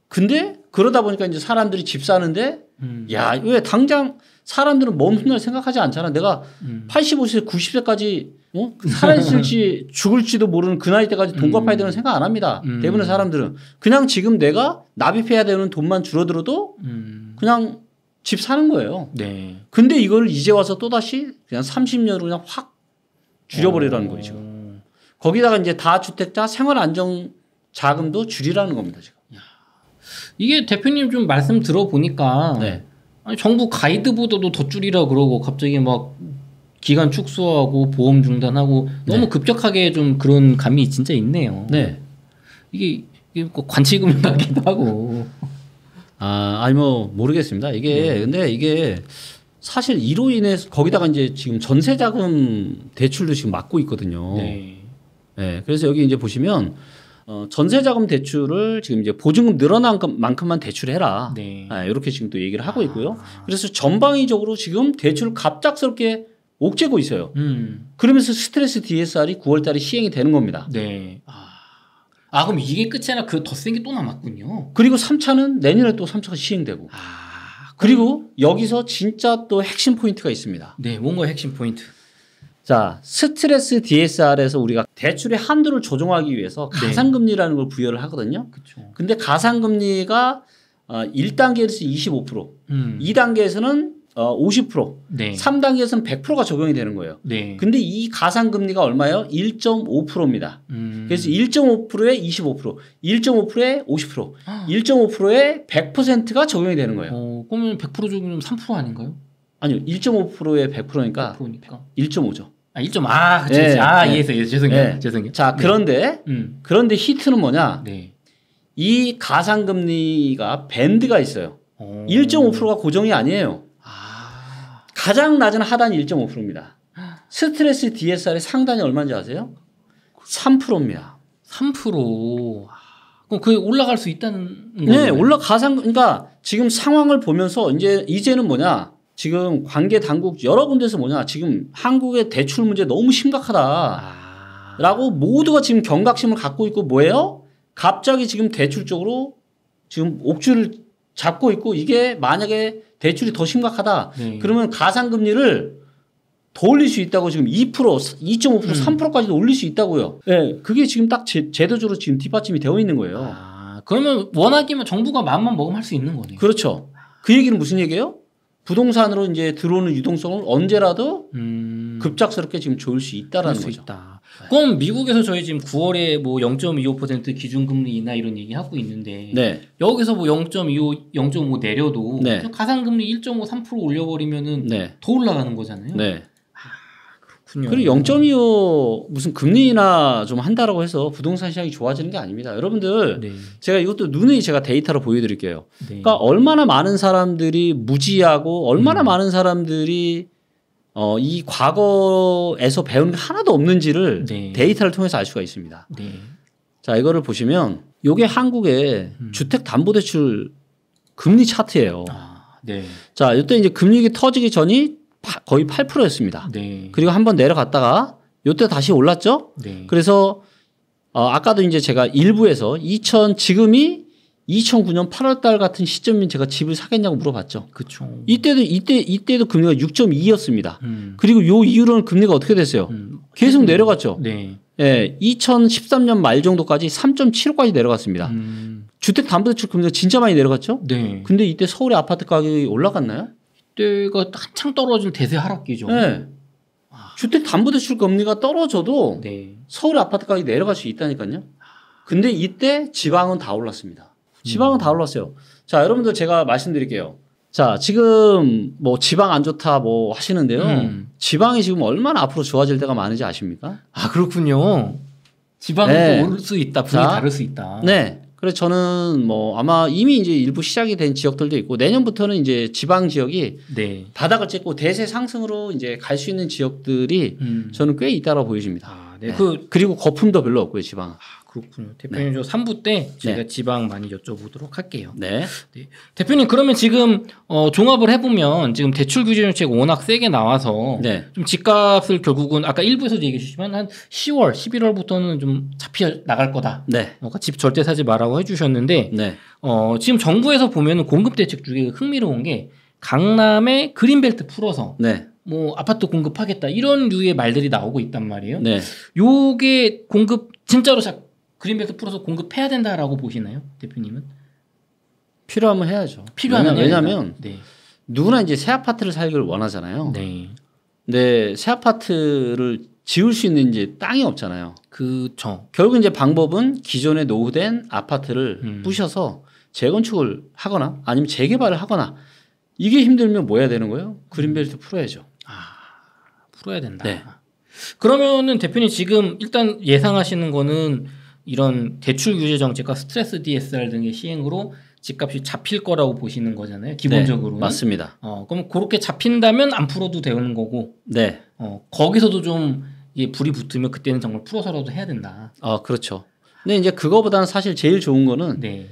근데 그러다 보니까 이제 사람들이 집 사는데 음. 야왜 당장 사람들은 멈춘 날 생각하지 않잖아. 내가 음. 85세, 90세까지 어? [laughs] 살아있을지 죽을지도 모르는 그 나이 때까지 돈 갚아야 음. 되는 생각 안 합니다. 음. 대부분의 사람들은 그냥 지금 내가 납입해야 되는 돈만 줄어들어도 음. 그냥 집 사는 거예요. 네. 근데 이걸 이제 와서 또 다시 그냥 30년으로 그냥 확 줄여버리라는 어. 거예요 지금. 거기다가 이제 다주택자 생활 안정 자금도 줄이라는 겁니다 지금. 이게 대표님 좀 말씀 들어보니까 네. 아니, 정부 가이드보다도 더 줄이라 그러고 갑자기 막 기간 축소하고 보험 중단하고 너무 네. 급격하게 좀 그런 감이 진짜 있네요. 네. 이게, 이게 뭐 관치금 [laughs] 같기도 하고. 아, 아니 뭐 모르겠습니다. 이게 네. 근데 이게 사실 이로 인해 거기다가 이제 지금 전세 자금 대출도 지금 막고 있거든요. 네. 네. 그래서 여기 이제 보시면 어, 전세자금 대출을 지금 이제 보증금 늘어난 만큼만 대출해라. 네. 아, 이렇게 지금 또 얘기를 하고 아. 있고요. 그래서 전방위적으로 지금 대출을 갑작스럽게 옥죄고 있어요. 음. 그러면서 스트레스 DSR이 9월달에 시행이 되는 겁니다. 네. 아. 아 그럼 이게 끝이 아니라 그더센 게 또 남았군요. 그리고 3차는 내년에 또 3차가 시행되고. 아. 그리고 여기서 진짜 또 핵심 포인트가 있습니다. 네, 뭔가 핵심 포인트. 자, 스트레스 DSR에서 우리가 대출의 한도를 조정하기 위해서 네. 가상금리라는 걸 부여를 하거든요. 그쵸. 근데 가상금리가 1단계에서 어, 25%, 음. 2단계에서는 어, 50%, 네. 3단계에서는 100%가 적용이 되는 거예요. 네. 근데 이 가상금리가 얼마예요? 1.5%입니다. 음. 그래서 1.5%에 25%, 1.5%에 50%, 아. 1.5%에 100%가 적용이 되는 거예요. 어, 그러면 100% 적용이면 3% 아닌가요? 아니요. 1.5%에 100%니까, 100%니까. 1.5죠. 아, 1점 아, 아 그치, 예, 아, 예. 이해했어, 이해했어. 죄송해요. 예. 죄송해요. 자, 네. 그런데 음. 그런데 히트는 뭐냐? 네. 이 가상 금리가 밴드가 있어요. 오. 1.5%가 고정이 아니에요. 아. 가장 낮은 하단이 1.5%입니다. 스트레스 DSR의 상단이 얼마인지 아세요? 3%입니다. 3%. 아. 그럼 그게 올라갈 수 있다는 네, 거잖아 올라 가상 그러니까 지금 상황을 보면서 이제 이제는 뭐냐? 지금 관계 당국 여러 군데서 뭐냐 지금 한국의 대출 문제 너무 심각하다라고 아... 모두가 지금 경각심을 갖고 있고 뭐예요? 갑자기 지금 대출 쪽으로 지금 옥주를 잡고 있고 이게 만약에 대출이 더 심각하다 네. 그러면 가상금리를 더 올릴 수 있다고 지금 2% 2.5% 음. 3%까지도 올릴 수 있다고요. 예. 네. 그게 지금 딱 제, 제도적으로 지금 뒷받침이 되어 있는 거예요. 아, 그러면 워낙이면 정부가 마음만 먹으면 할 수 있는 거네요. 그렇죠. 그 얘기는 무슨 얘기예요? 부동산으로 이제 들어오는 유동성을 언제라도 음. 급작스럽게 지금 좋을 수 있다라는 거죠. 있다. 그럼 미국에서 저희 지금 9월에 뭐 0.25% 기준금리 인하 이런 얘기 하고 있는데 네. 여기서 뭐 0.25, 0.5 내려도 네. 가상금리 1.53% 올려버리면은 네. 더 올라가는 거잖아요. 네. 그리고0.25 무슨 금리나 좀 한다라고 해서 부동산 시장이 좋아지는 게 아닙니다. 여러분들 네. 제가 이것도 눈에 제가 데이터로 보여드릴게요. 네. 그러니까 얼마나 많은 사람들이 무지하고 얼마나 음. 많은 사람들이 어, 이 과거에서 배운 게 하나도 없는지를 네. 데이터를 통해서 알 수가 있습니다. 네. 자 이거를 보시면 이게 한국의 음. 주택담보대출 금리 차트예요. 아, 네. 자 이때 이제 금리가 터지기 전이 파, 거의 8%였습니다. 네. 그리고 한 번 내려갔다가 요때 다시 올랐죠. 네. 그래서 어, 아까도 이제 제가 일부에서 2000 지금이 2009년 8월달 같은 시점이 제가 집을 사겠냐고 물어봤죠. 그쵸. 이때도 이때 이때도 금리가 6.2였습니다. 음. 그리고 요 이후로는 금리가 어떻게 됐어요? 음. 계속 네. 내려갔죠. 네. 예, 2013년 말 정도까지 3.75까지 내려갔습니다. 음. 주택 담보대출 금리가 진짜 많이 내려갔죠. 네. 근데 이때 서울의 아파트 가격이 올라갔나요? 주택가 한창 떨어진 대세 하락기죠. 네. 주택 담보대출 금리가 떨어져도 네. 서울 아파트가격이 내려갈 수 있다니까요. 근데 이때 지방은 다 올랐습니다. 지방은 음. 다 올랐어요. 자, 여러분들 제가 말씀드릴게요. 자, 지금 뭐 지방 안 좋다 뭐 하시는데요. 음. 지방이 지금 얼마나 앞으로 좋아질 때가 많은지 아십니까? 아, 그렇군요. 지방은 네. 또오수 있다, 분이 다를 수 있다. 네. 그래서 저는 뭐 아마 이미 이제 일부 시작이 된 지역들도 있고 내년부터는 이제 지방 지역이 네. 바닥을 찍고 대세 상승으로 이제 갈 수 있는 지역들이 음. 저는 꽤 있다라고 보여집니다. 아, 네. 네. 그 그리고 거품도 별로 없고요 지방. 아, 그렇군요. 네. 대표님 네. 저 3부 때 제가 네. 지방 많이 여쭤보도록 할게요. 네. 네. 대표님 그러면 지금 어, 종합을 해보면 지금 대출 규제 정책 워낙 세게 나와서 네. 좀 집값을 결국은 아까 1부에서도 얘기해 주시면 한 10월, 11월부터는 좀 잡혀 나갈 거다. 네. 그러집 절대 사지 말라고 해주셨는데 네. 어, 지금 정부에서 보면 공급 대책 중에 흥미로운 게 강남에 그린벨트 풀어서 뭐 아파트 공급하겠다 이런 류의 말들이 나오고 있단 말이에요. 네. 요게 공급 진짜로 작, 그린백도 풀어서 공급해야 된다라고 보시나요, 대표님은? 필요하면 해야죠. 필요하면 왜냐면 네. 누구나 이제 새 아파트를 살기를 원하잖아요. 네. 근데 새 아파트를 지을 수 있는 이제 땅이 없잖아요. 그죠. 결국 이제 방법은 기존에 노후된 아파트를 음. 부셔서 재건축을 하거나 아니면 재개발을 하거나 이게 힘들면 뭐 해야 되는 거예요? 그린벨트 음. 풀어야죠. 아, 풀어야 된다. 네. 그러면은 대표님 지금 일단 예상하시는 거는 이런 대출 규제 정책과 스트레스 DSR 등의 시행으로 집값이 잡힐 거라고 보시는 거잖아요. 기본적으로. 네, 맞습니다. 어, 그럼 그렇게 잡힌다면 안 풀어도 되는 거고. 네. 어, 거기서도 좀 이게 불이 붙으면 그때는 정말 풀어서라도 해야 된다. 아, 그렇죠. 근데 이제 그거보다는 사실 제일 좋은 거는 네.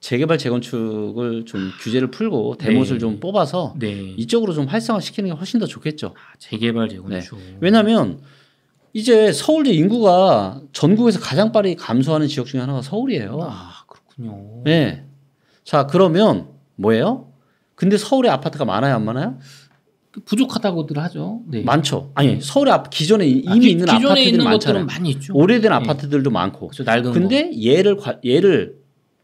재개발 재건축을 좀 규제를 풀고 대못을 네. 좀 뽑아서 네. 이쪽으로 좀 활성화시키는 게 훨씬 더 좋겠죠. 아, 재개발 재건축. 네. 왜냐하면 이제 서울대 인구가 전국에서 가장 빠르게 감소하는 지역 중에 하나가 서울이에요. 아, 그렇군요. 네. 자, 그러면 뭐예요? 근데 서울에 아파트가 많아요, 안 많아요? 부족하다고들 하죠. 네. 많죠. 아니 네. 서울에 기존에 아, 이미 아, 기, 있는 아파트들이 있는 많잖아요. 많이 있죠. 오래된 네. 아파트들도 많고. 그렇죠, 낡은 근데 거. 얘를 얘를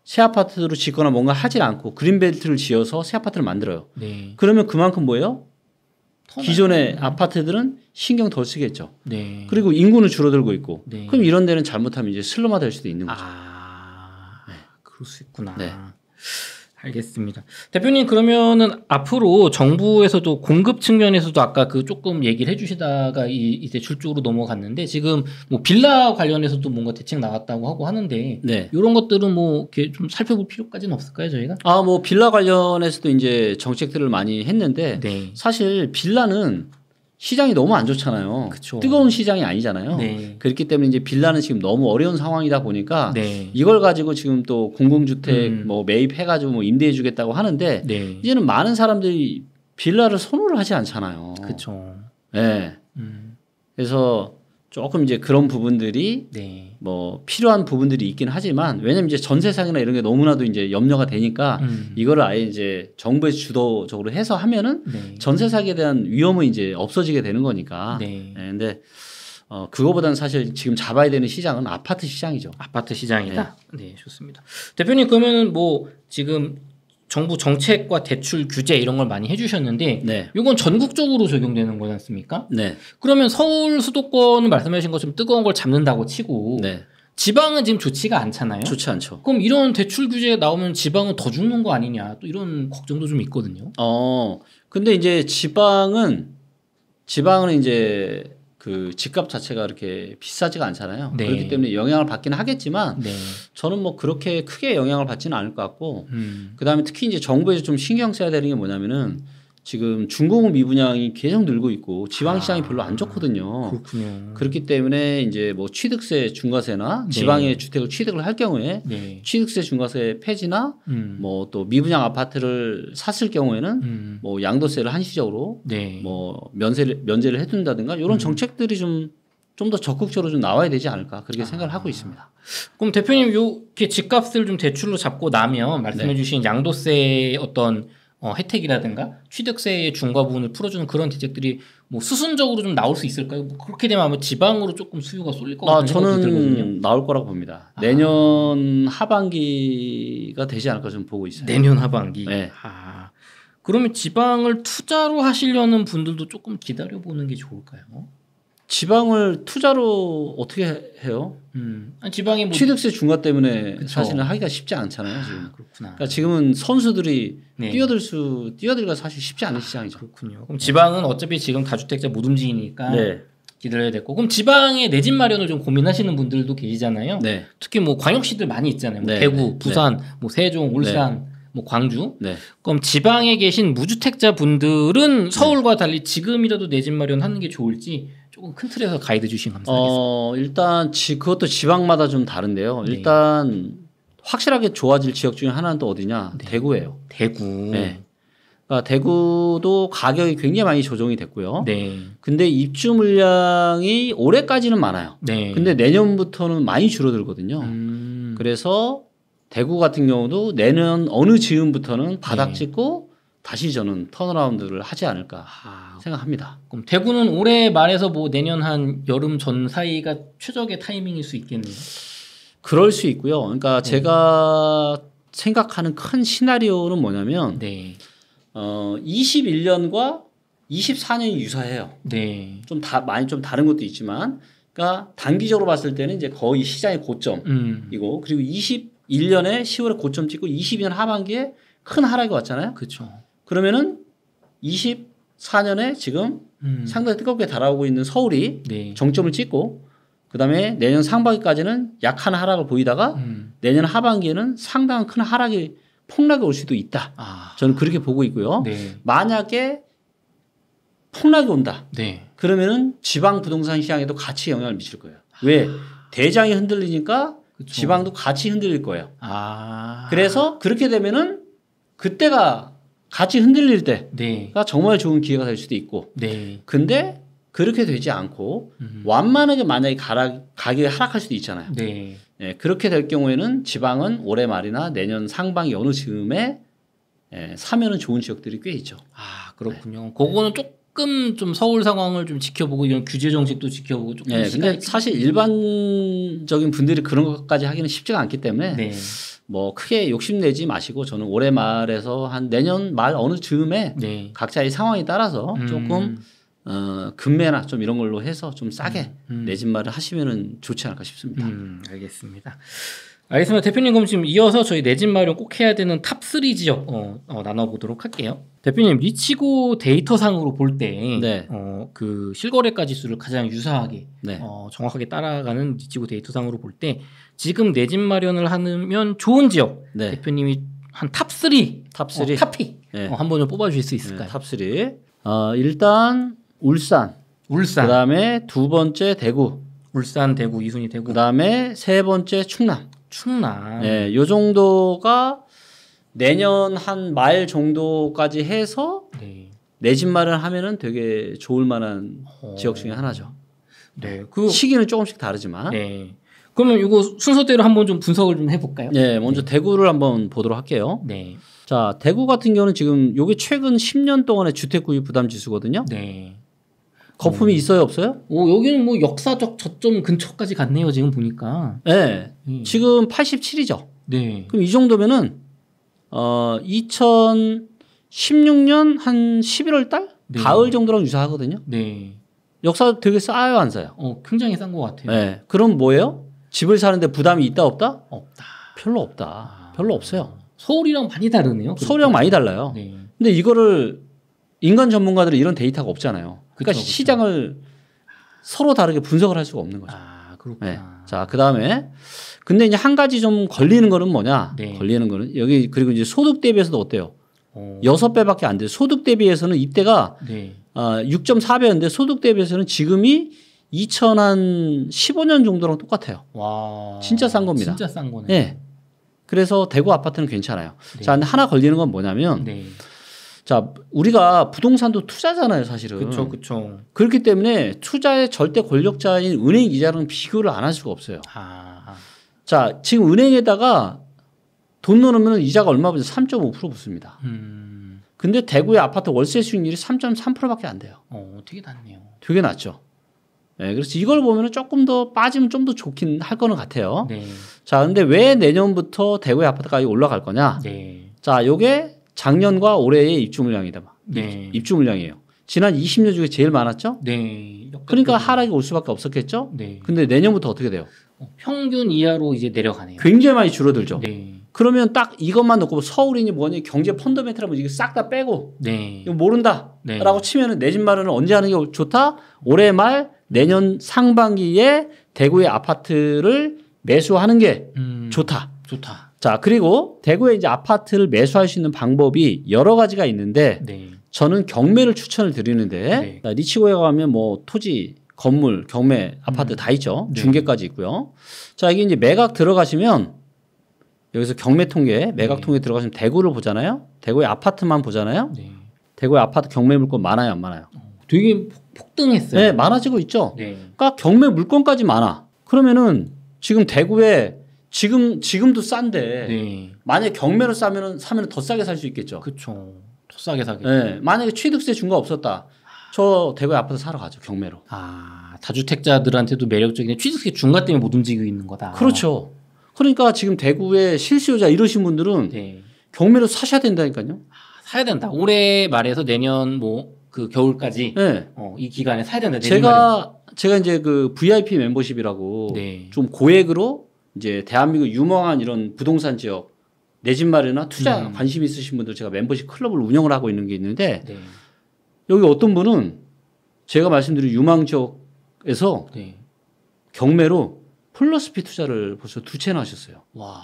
새 아파트로 짓거나 뭔가 하질 않고 그린벨트를 지어서 새 아파트를 만들어요. 네. 그러면 그만큼 뭐예요? 기존의 아파트들은 신경 더 쓰겠죠. 네. 그리고 인구는 줄어들고 있고 네. 그럼 이런 데는 잘못하면 이제 슬럼화 될 수도 있는 거죠. 아, 네. 그럴 수 있구나. 네. 알겠습니다. 대표님 그러면은 앞으로 정부에서도 공급 측면에서도 아까 그 조금 얘기를 해주시다가 이 이제 줄쪽으로 넘어갔는데 지금 뭐 빌라 관련해서도 뭔가 대책 나왔다고 하고 하는데 네. 이런 것들은 뭐 이렇게 좀 살펴볼 필요까지는 없을까요 저희가? 아 뭐 빌라 관련해서도 이제 정책들을 많이 했는데 네. 사실 빌라는 시장이 너무 안 좋잖아요. 그쵸. 뜨거운 시장이 아니잖아요. 네. 그렇기 때문에 이제 빌라는 지금 너무 어려운 상황이다 보니까 네. 이걸 가지고 지금 또 공공주택 음. 뭐 매입해가지고 뭐 임대해주겠다고 하는데 네. 이제는 많은 사람들이 빌라를 선호를 하지 않잖아요. 그렇죠. 예. 음. 그래서 조금 이제 그런 부분들이 네. 뭐 필요한 부분들이 있긴 하지만 왜냐면 이제 전세상이나 이런 게 너무나도 이제 염려가 되니까 음. 이거를 아예 이제 정부에 주도적으로 해서 하면은 네. 전세 상에 대한 위험은 이제 없어지게 되는 거니까. 네. 네 근데 어 그거보다는 사실 지금 잡아야 되는 시장은 아파트 시장이죠. 아파트 시장이다. 네, 네 좋습니다. 대표님 그러면은 뭐 지금 정부 정책과 대출 규제 이런 걸 많이 해주셨는데 네. 이건 전국적으로 적용되는 거지 않습니까? 네. 그러면 서울 수도권은 말씀하신 것처럼 뜨거운 걸 잡는다고 치고 네. 지방은 지금 좋지가 않잖아요. 좋지 않죠. 그럼 이런 대출 규제 나오면 지방은 더 죽는 거 아니냐 또 이런 걱정도 좀 있거든요. 어 근데 이제 지방은 지방은 이제 그 집값 자체가 이렇게 비싸지가 않잖아요. 네. 그렇기 때문에 영향을 받기는 하겠지만 네. 저는 뭐 그렇게 크게 영향을 받지는 않을 것 같고 음. 그다음에 특히 이제 정부에서 좀 신경 써야 되는 게 뭐냐면은 지금 중공업 미분양이 계속 늘고 있고 지방 시장이 아, 별로 안 좋거든요. 그렇군요. 그렇기 때문에 이제 뭐 취득세 중과세나 네. 지방의 네. 주택을 취득을 할 경우에 네. 취득세 중과세 폐지나 음. 뭐또 미분양 아파트를 샀을 경우에는 음. 뭐 양도세를 한시적으로 네. 뭐 면세를 면제를 해둔다든가 이런 음. 정책들이 좀 좀 더 적극적으로 좀 나와야 되지 않을까 그렇게 아. 생각을 하고 있습니다. 그럼 대표님 요게 렇 집값을 좀 대출로 잡고 나면 말씀해주신 네. 양도세 어떤 어, 혜택이라든가 취득세의 중과 부분을 풀어주는 그런 대책들이 뭐 수순적으로 좀 나올 수 있을까요? 뭐 그렇게 되면 아마 지방으로 조금 수요가 쏠릴 것 같은 아, 저는 들거든요. 나올 거라고 봅니다. 아. 내년 하반기가 되지 않을까 좀 보고 있어요. 내년 하반기. 네. 아. 그러면 지방을 투자로 하시려는 분들도 조금 기다려 보는 게 좋을까요? 지방을 투자로 어떻게 해요? 음. 지방이 뭐 취득세 중과 때문에 그쵸. 사실은 하기가 쉽지 않잖아요. 지금. 아, 그렇구나. 그러니까 지금은 선수들이 네. 뛰어들 수 뛰어들기가 사실 쉽지 않은 아, 시장이죠. 그렇군요. 그럼 지방은 어차피 지금 다주택자 못 움직이니까 네. 기다려야 되고 그럼 지방에 내집 음. 마련을 좀 고민하시는 분들도 계시잖아요. 네. 특히 뭐 광역시들 많이 있잖아요. 뭐 네. 대구, 네. 부산, 뭐 세종, 네. 울산. 뭐 광주. 네. 그럼 지방에 계신 무주택자 분들은 서울과 달리 지금이라도 내 집 마련하는 게 좋을지 조금 큰 틀에서 가이드 주신면 감사하겠습니다. 어, 일단 지, 그것도 지방마다 좀 다른데요. 네. 일단 확실하게 좋아질 지역 중에 하나는 또 어디냐? 네. 대구예요. 대구. 네. 그러니까 대구도 가격이 굉장히 많이 조정이 됐고요. 네. 근데 입주 물량이 올해까지는 많아요. 네. 근데 내년부터는 많이 줄어들거든요. 음. 그래서 대구 같은 경우도 내년 어느 즈음부터는 바닥 네. 찍고 다시 저는 턴어라운드를 하지 않을까 아. 생각합니다. 그럼 대구는 올해 말에서 뭐 내년 한 여름 전 사이가 최적의 타이밍일 수 있겠네요. 그럴 수 있고요. 그러니까 네. 제가 생각하는 큰 시나리오는 뭐냐면 네. 어 21년과 24년이 유사해요. 네. 좀다 많이 좀 다른 것도 있지만 그러니까 단기적으로 봤을 때는 이제 거의 시장의 고점이고 음. 그리고 21년에 10월에 고점 찍고 22년 하반기에 큰 하락이 왔잖아요. 그렇죠. 그러면은 24년에 지금 음. 상당히 뜨겁게 달아오고 있는 서울이 네. 정점을 찍고 그다음에 내년 상반기까지는 약한 하락을 보이다가 음. 내년 하반기에는 상당한 큰 하락이 폭락이 올 수도 있다. 아. 저는 그렇게 보고 있고요. 네. 만약에 폭락이 온다. 네. 그러면은 지방 부동산 시장에도 같이 영향을 미칠 거예요. 아. 왜? 대장이 흔들리니까 그쵸. 지방도 같이 흔들릴 거예요. 아. 그래서 그렇게 되면은 그때가 같이 흔들릴 때가 네. 정말 좋은 기회가 될 수도 있고. 네. 근데 그렇게 되지 않고 음. 완만하게 만약에 가락, 가격이 하락할 수도 있잖아요. 네. 예, 그렇게 될 경우에는 지방은 올해 말이나 내년 상반기 어느 즈음에 예, 사면은 좋은 지역들이 꽤 있죠. 아 그렇군요. 네. 그거는 조금 좀 서울 상황을 좀 지켜보고 이런 규제 정책도 지켜보고 조금. 네, 근데 사실 일반적인 분들이 그런 것까지 하기는 쉽지가 않기 때문에. 네. 뭐 크게 욕심내지 마시고 저는 올해 말에서 한 내년 말 어느 즈음에 네. 각자의 상황에 따라서 음. 조금 어, 금매나 좀 이런 걸로 해서 좀 싸게 음. 음. 내집 마를 하시면은 좋지 않을까 싶습니다. 음, 알겠습니다. 알겠습니다. 대표님 그럼 지금 이어서 저희 내집 마련 꼭 해야 되는 탑3 지역 어, 어, 나눠보도록 할게요. 대표님 리치고 데이터상으로 볼 때그 네. 어, 그 실거래가 지수를 가장 유사하게 네. 어, 정확하게 따라가는 리치고 데이터상으로 볼때 지금 내집 마련을 하면 좋은 지역 네. 대표님이 한 탑 3, 탑 3, 어, 탑피 네. 어, 한번 좀 뽑아주실 수 네, 있을까요? 네, 탑 3. 어, 일단 울산, 울산. 그다음에 두 번째 대구, 울산, 대구, 이순이 대구. 그다음에 세 번째 충남. 충남. 예, 요 정도가 내년 한 말 정도까지 해서 네. 내집 마련 하면은 되게 좋을 만한 어... 지역 중에 하나죠. 네, 그 시기는 조금씩 다르지만. 네. 그러면 이거 순서대로 한번 좀 분석을 좀 해볼까요? 네, 먼저 네. 대구를 한번 보도록 할게요. 네. 자, 대구 같은 경우는 지금 요게 최근 10년 동안의 주택 구입 부담 지수거든요. 네. 거품이 오. 어. 있어요, 없어요? 오, 어, 여기는 뭐 역사적 저점 근처까지 갔네요, 지금 보니까. 네. 네. 지금 87이죠. 네. 그럼 이 정도면은 어 2016년 한 11월 달 네. 가을 정도랑 유사하거든요. 네. 역사 되게 싸요, 안 싸요? 어, 굉장히 싼 것 같아요. 네. 그럼 뭐예요? 집을 사는데 부담이 있다 없다? 없다. 별로 없다. 아. 별로 없어요. 서울이랑 많이 다르네요. 그러 서울이랑 많이 달라요. 네. 근데 이거를 인간 전문가들은 이런 데이터가 없잖아요. 그러니까 그쵸, 시장을 서로 다르게 분석을 할 수가 없는 거죠. 아, 네. 그렇구나. 네. 자, 그다음에 근데 이제 한 가지 좀 걸리는 거는 뭐냐? 네. 걸리는 거는 여기 그리고 이제 소득 대비해서도 어때요? 어. 여섯 배밖에 안 돼요. 소득 대비해서는 이때가 네. 어, 아, 6.4배였는데 소득 대비해서는 지금이 2015년 정도랑 똑같아요. 와. 진짜 싼 겁니다. 진짜 싼 거네. 네. 그래서 대구 아파트는 괜찮아요. 네. 자, 근데 하나 걸리는 건 뭐냐면 네. 자, 우리가 부동산도 투자잖아요, 사실은. 그렇죠. 그렇죠. 그렇기 때문에 투자의 절대 권력자인 은행 이자랑 비교를 안 할 수가 없어요. 아, 아. 자, 지금 은행에다가 돈 넣으면 이자가 얼마 붙어3.5% 붙습니다. 음. 근데 대구의 아파트 월세 수익률이 3.3%밖에 안 돼요. 어, 되게 낮네요. 되게 낮죠. 네, 그래서 이걸 보면 조금 더 빠지면 좀 더 좋긴 할 거는 같아요. 네. 자, 근데 왜 내년부터 대구의 아파트가이 격 올라갈 거냐? 네. 자, 요게 작년과 올해의 입주 물량이다. 네. 입주 물량이에요. 지난 20년 중에 제일 많았죠? 네. 그러니까 하락이 올 수밖에 없었겠죠? 네. 근데 내년부터 어떻게 돼요? 어, 평균 이하로 이제 내려가네요. 굉장히 많이 줄어들죠. 네. 그러면 딱 이것만 놓고 뭐 서울이니 뭐니 경제 펀더멘트라 면 뭐 이게 싹 다 빼고 네. 이거 모른다라고 네. 치면은 내 집 마련을 언제 하는 게 좋다? 올해 말 내년 상반기에 대구의 아파트를 매수하는 게 음, 좋다. 좋다. 자, 그리고 대구에 이제 아파트를 매수할 수 있는 방법이 여러 가지가 있는데 네. 저는 경매를 추천을 드리는데 네. 리치고에 가면 뭐 토지, 건물, 경매, 아파트 음. 다 있죠. 네. 중계까지 있고요. 자, 이게 이제 매각 들어가시면 여기서 경매 통계, 매각 네. 통계 들어가시면 대구를 보잖아요. 대구의 아파트만 보잖아요. 네. 대구의 아파트 경매 물건 많아요, 안 많아요? 어, 되게 폭등했어요. 네, 많아지고 있죠. 네. 그러니까 경매 물건까지 많아. 그러면은 지금 대구에 지금 지금도 싼데 네. 만약 경매로 싸면은 사면은 더 싸게 살 수 있겠죠. 그렇죠. 더 싸게 사겠 네, 만약에 취득세 중과 없었다. 저 대구에 아파트 사러 가죠 경매로. 아 다주택자들한테도 매력적인 취득세 중과 때문에 못 움직이고 있는 거다. 그렇죠. 그러니까 지금 대구에 실수요자 이러신 분들은 네. 경매로 사셔야 된다니까요. 아, 사야 된다. 올해 말에서 내년 뭐그 겨울까지 네. 어, 이 기간에 사야 된다. 제가 제가 이제 그 VIP 멤버십이라고 네. 좀 고액으로 이제 대한민국 유망한 이런 부동산 지역 내 집 마련이나 투자 음. 관심 있으신 분들 제가 멤버십 클럽을 운영을 하고 있는 게 있는데 네. 여기 어떤 분은 제가 말씀드린 유망 지역에서 네. 경매로 플러스피 투자를 벌써 두 채나 하셨어요. 와.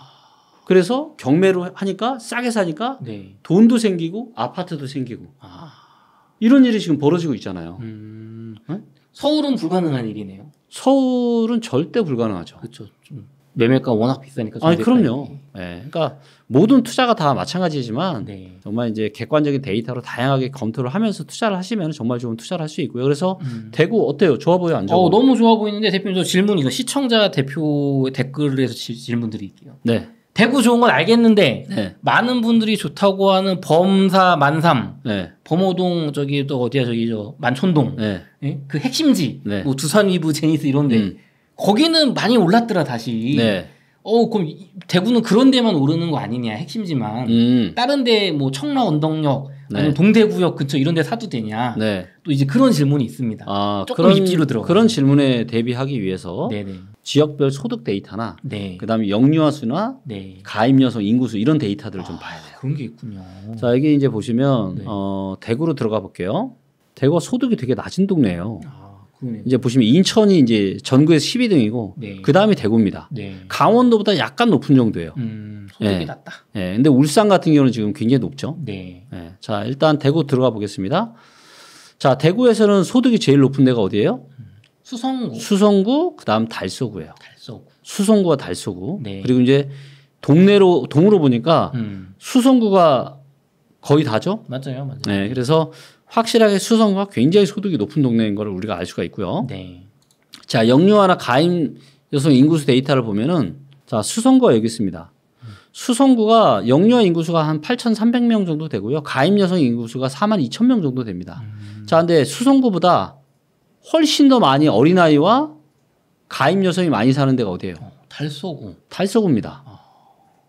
그래서 경매로 하니까 싸게 사니까 네. 돈도 생기고 아파트도 생기고. 아. 이런 일이 지금 벌어지고 있잖아요. 음... 응? 네? 서울은 불가능한 일이네요. 서울은 절대 불가능하죠. 그렇죠. 매매가 워낙 비싸니까. 아, 그럼요. 예. 네. 그러니까 모든 투자가 다 마찬가지지만 네. 정말 이제 객관적인 데이터로 다양하게 검토를 하면서 투자를 하시면 정말 좋은 투자를 할 수 있고요. 그래서 음. 대구 어때요? 좋아 보여 안 좋아? 어, 너무 좋아 보이는데 대표님 저 질문 이거 시청자 대표 댓글에서 지, 질문드릴게요. 네. 대구 좋은 건 알겠는데 네. 많은 분들이 좋다고 하는 범사 만삼, 네. 범호동 저기 또 어디야 저기 저 만촌동 네. 예? 그 핵심지 네. 뭐 두산 위브 제니스 이런데 음. 거기는 많이 올랐더라 다시. 네. 어 그럼 대구는 그런 데만 오르는 거 아니냐 핵심지만 음. 다른 데 뭐 청라 언덕역 네. 아니면 동대구역 근처 이런 데 사도 되냐 또 이제 그런 질문이 있습니다. 아, 조금 그런, 입지로 들어. 그런 질문에 대비하기 위해서 네네. 지역별 소득 데이터나 네. 그다음에 영유아 수나 네. 가입 여성 인구수 이런 데이터들을 아, 좀 봐야 돼요. 그런 게 있군요. 자 여기 이제 보시면 네. 어, 대구로 들어가 볼게요. 대구가 소득이 되게 낮은 동네예요. 아, 이제 보시면 인천이 이제 전국에서 12등이고 그 다음에 대구입니다. 네. 강원도보다 약간 높은 정도예요. 음, 소득이 네. 낮다. 예, 근데 울산 같은 경우는 지금 굉장히 높죠. 네. 예, 자 일단 대구 들어가 보겠습니다. 자 대구에서는 소득이 제일 높은 데가 어디예요? 음. 수성구. 수성구 그다음 달서구예요. 달서구. 수성구와 달서구. 네. 그리고 이제 동네로 동으로 보니까 음. 수성구가 거의 다죠. 맞아요, 맞아요. 네, 그래서 확실하게 수성구가 굉장히 소득이 높은 동네인 걸 우리가 알 수가 있고요. 네. 자, 영유아나 가임 여성 인구수 데이터를 보면은 자 수성구가 여기 있습니다. 수성구가 영유아 인구수가 한 8,300명 정도 되고요. 가임 여성 인구수가 4만 2천 명 정도 됩니다. 음. 자, 근데 수성구보다 훨씬 더 많이 어린아이와 가입 여성이 많이 사는 데가 어디예요? 달서구. 달서구입니다. 아.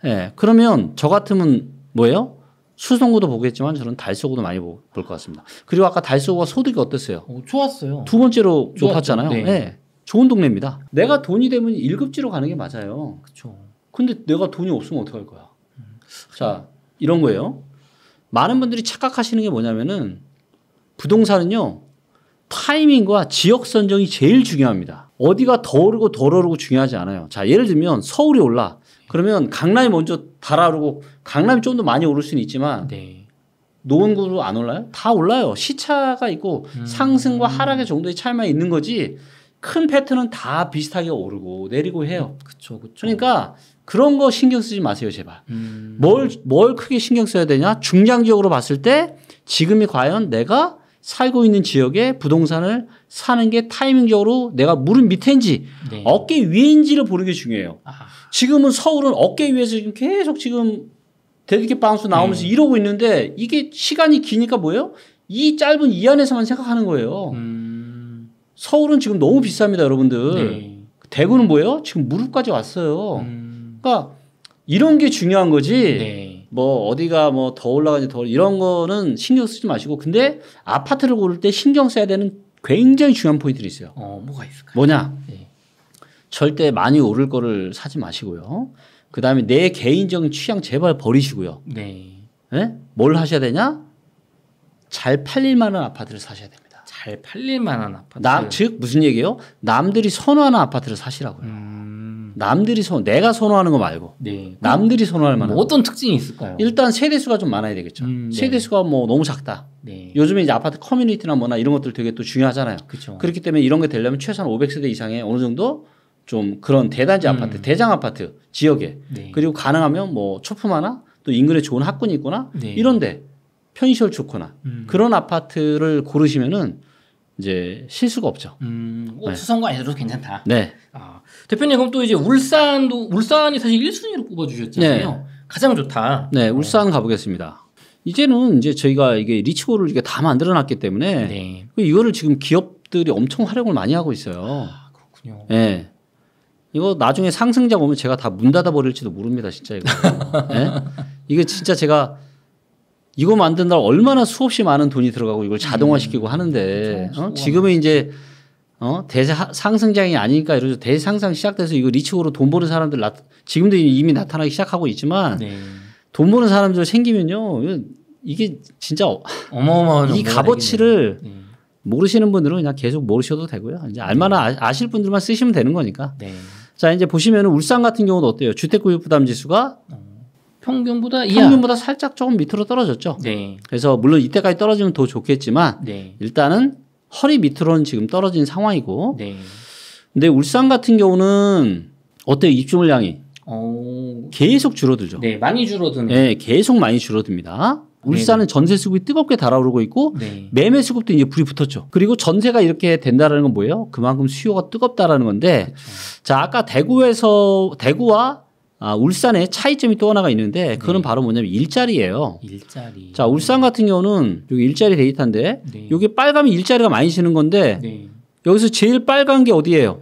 예. 그러면 저 같으면 뭐예요? 수성구도 보겠지만 저는 달서구도 많이 볼 것 같습니다. 그리고 아까 달서구가 소득이 어땠어요? 어, 좋았어요. 두 번째로 좋았죠. 높았잖아요. 네. 예. 좋은 동네입니다. 내가 음. 돈이 되면 1급지로 가는 게 맞아요. 그렇죠. 근데 내가 돈이 없으면 어떡할 거야? 음. 자, 이런 거예요. 많은 분들이 착각하시는 게 뭐냐면은 부동산은요. 타이밍과 지역 선정이 제일 중요합니다. 어디가 더 오르고 덜 오르고 중요하지 않아요. 자, 예를 들면 서울이 올라. 그러면 강남이 먼저 달아오르고 강남이 좀 더 많이 오를 수는 있지만 네. 노원구로 안 올라요? 다 올라요. 시차가 있고 음. 상승과 하락의 정도의 차이만 있는 거지 큰 패턴은 다 비슷하게 오르고 내리고 해요. 그렇죠, 그러니까 그런 거 신경 쓰지 마세요, 제발. 뭘뭘 음. 뭘 크게 신경 써야 되냐? 중장기적으로 봤을 때 지금이 과연 내가 살고 있는 지역에 부동산을 사는 게 타이밍적으로 내가 무릎 밑에인지 네. 어깨 위인지를 보는 게 중요해요. 아. 지금은 서울은 어깨 위에서 지금 계속 지금 대리기 바운스 나오면서 네. 이러고 있는데 이게 시간이 기니까 뭐예요? 이 짧은 이 안에서만 생각하는 거예요. 음. 서울은 지금 너무 비쌉니다, 여러분들. 네. 대구는 뭐예요? 지금 무릎까지 왔어요. 음. 그러니까 이런 게 중요한 거지. 네. 뭐 어디가 뭐 더 올라가지 더 이런 거는 신경 쓰지 마시고 근데 아파트를 고를 때 신경 써야 되는 굉장히 중요한 포인트가 있어요. 어, 뭐가 있을까? 뭐냐? 예. 절대 많이 오를 거를 사지 마시고요. 그다음에 내 개인적인 취향 제발 버리시고요. 네. 네? 뭘 하셔야 되냐? 잘 팔릴 만한 아파트를 사셔야 됩니다. 잘 팔릴 만한 아파트. 남, 즉 무슨 얘기예요? 남들이 선호하는 아파트를 사시라고요. 음. 남들이 선 내가 선호하는 거 말고 네. 남들이 선호할 만한 뭐 어떤 특징이 있을까요? 일단 세대수가 좀 많아야 되겠죠. 음, 네. 세대수가 뭐 너무 작다. 네. 요즘에 이제 아파트 커뮤니티나 뭐나 이런 것들 되게 또 중요하잖아요. 그쵸. 그렇기 때문에 이런 게 되려면 최소한 500세대 이상의 어느 정도 좀 그런 대단지 음. 아파트, 대장 아파트 지역에 네. 그리고 가능하면 뭐 초품하나 또 인근에 좋은 학군이 있거나 네. 이런데 편의시설 좋거나 음. 그런 아파트를 고르시면은 이제 실수가 없죠. 음, 꼭 네. 수성구 아니더라도 괜찮다. 네. 아, 대표님 그럼 또 이제 울산도 울산이 사실 1순위로 꼽아주셨잖아요. 네. 가장 좋다. 네, 울산 어. 가보겠습니다. 이제는 이제 저희가 이게 리치볼을 이게 다 만들어놨기 때문에 네. 그 이거를 지금 기업들이 엄청 활용을 많이 하고 있어요. 아, 그렇군요. 네. 이거 나중에 상승장 오면 제가 다 문 닫아 버릴지도 모릅니다, 진짜 이거. 네? [laughs] 이거 진짜 제가 이거 만든다 얼마나 수없이 많은 돈이 들어가고 이걸 자동화시키고 음, 하는데 어? 지금은 이제 어? 대상승장이 아니니까 이러죠. 대상상 시작돼서 이거 리치으로돈 버는 사람들 나, 지금도 이미 나타나기 시작하고 있지만 네. 돈 버는 사람들 생기면요. 이게 진짜 어마어마한 이 값어치를 네. 모르시는 분들은 그냥 계속 모르셔도 되고요. 이제 알만한 아, 실 분들만 쓰시면 되는 거니까. 네. 자, 이제 보시면은 울산 같은 경우도 어때요? 주택구입 부담 지수가 어. 평균보다 이하. 평균보다 살짝 조금 밑으로 떨어졌죠. 네. 그래서 물론 이때까지 떨어지면 더 좋겠지만 네. 일단은 허리 밑으로는 지금 떨어진 상황이고. 네. 근데 울산 같은 경우는 어때요? 입주 물량이 오... 어. 계속 줄어들죠. 네, 많이 줄어드네 네, 계속 많이 줄어듭니다. 네, 울산은 네네. 전세 수급이 뜨겁게 달아오르고 있고 네. 매매 수급도 이제 불이 붙었죠. 그리고 전세가 이렇게 된다라는 건 뭐예요? 그만큼 수요가 뜨겁다라는 건데 그쵸. 그렇죠. 자 아까 대구에서 대구와 아, 울산의 차이점이 또 하나가 있는데 그거는 네. 바로 뭐냐면 일자리예요. 일자리. 자, 울산 같은 경우는 여기 일자리 데이터인데 네. 여기 빨간면 일자리가 많이 지는 건데 네. 여기서 제일 빨간 게 어디예요?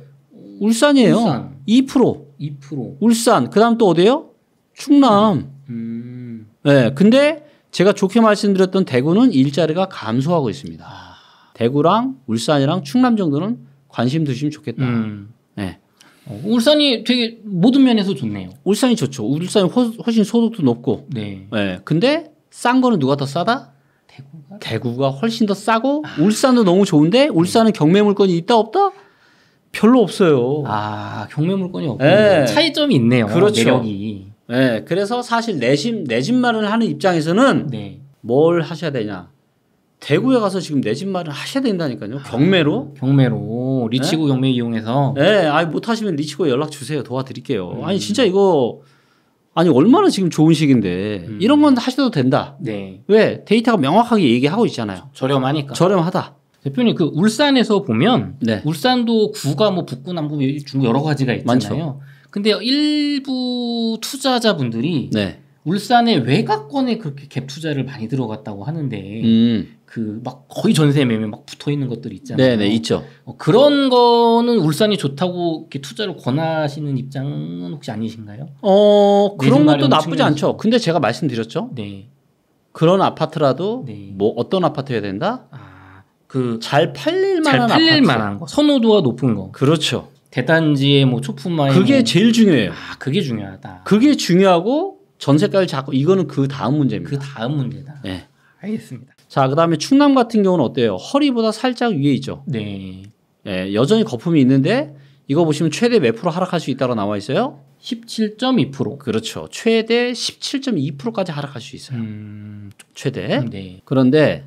울산이에요. 울산. 2%. 2%. 울산. 그다음 또 어디예요? 충남. 음. 음. 네, 근데 제가 좋게 말씀드렸던 대구는 일자리가 감소하고 있습니다. 아. 대구랑 울산이랑 충남 정도는 관심 두시면 좋겠다. 음. 네. 어, 울산이 되게 모든 면에서 좋네요. 울산이 좋죠. 울산이 훨씬 소득도 높고. 네. 네. 근데 싼 거는 누가 더 싸다? 대구가? 대구가 훨씬 더 싸고 아. 울산도 너무 좋은데 울산은 경매 물건이 있다 없다? 별로 없어요. 아 경매 물건이 없고 네. 예. 차이점이 있네요. 그렇죠. 매력이. 네. 그래서 사실 내집 내집 마을 하는 입장에서는 네. 뭘 하셔야 되냐? 대구에 가서 지금 내집 마련 하셔야 된다니까요. 경매로. 아, 경매로. 리치고 네? 경매 이용해서 네, 아니 못하시면 리치고 연락 주세요. 도와드릴게요. 음. 아니 진짜 이거 아니 얼마나 지금 좋은 시기인데 음. 이런 건 하셔도 된다. 네. 왜 데이터가 명확하게 얘기하고 있잖아요. 저렴하니까. 저렴하다. 대표님 그 울산에서 보면 네. 울산도 구가 뭐 북구 남구 뭐 중 여러 가지가 있잖아요. 많죠. 근데 일부 투자자분들이 네. 울산의 외곽권에 그렇게 갭 투자를 많이 들어갔다고 하는데 음. 그막 거의 전세 매매 막 붙어 있는 것들 있잖아요. 네네 네, 있죠. 어, 그런 거는 울산이 좋다고 이렇게 투자를 권하시는 입장은 혹시 아니신가요? 어 그런 것도 나쁘지 않죠. 근데 제가 말씀드렸죠. 네. 그런 아파트라도 네. 뭐 어떤 아파트여야 된다? 아, 그 잘 팔릴 만한 잘 팔릴 만한 거. 선호도가 높은 거. 그렇죠. 대단지에 뭐 초품마에 그게 뭐. 제일 중요해요. 아, 그게 중요하다. 그게 중요하고 전세가를 잡고 이거는 그 다음 문제입니다. 그 다음 문제다. 네. 알겠습니다. 자, 그다음에 충남 같은 경우는 어때요? 허리보다 살짝 위에 있죠. 네. 예, 여전히 거품이 있는데 이거 보시면 최대 몇 프로 하락할 수 있다고 나와 있어요? 17.2%. 그렇죠. 최대 17.2%까지 하락할 수 있어요. 음... 최대. 네. 그런데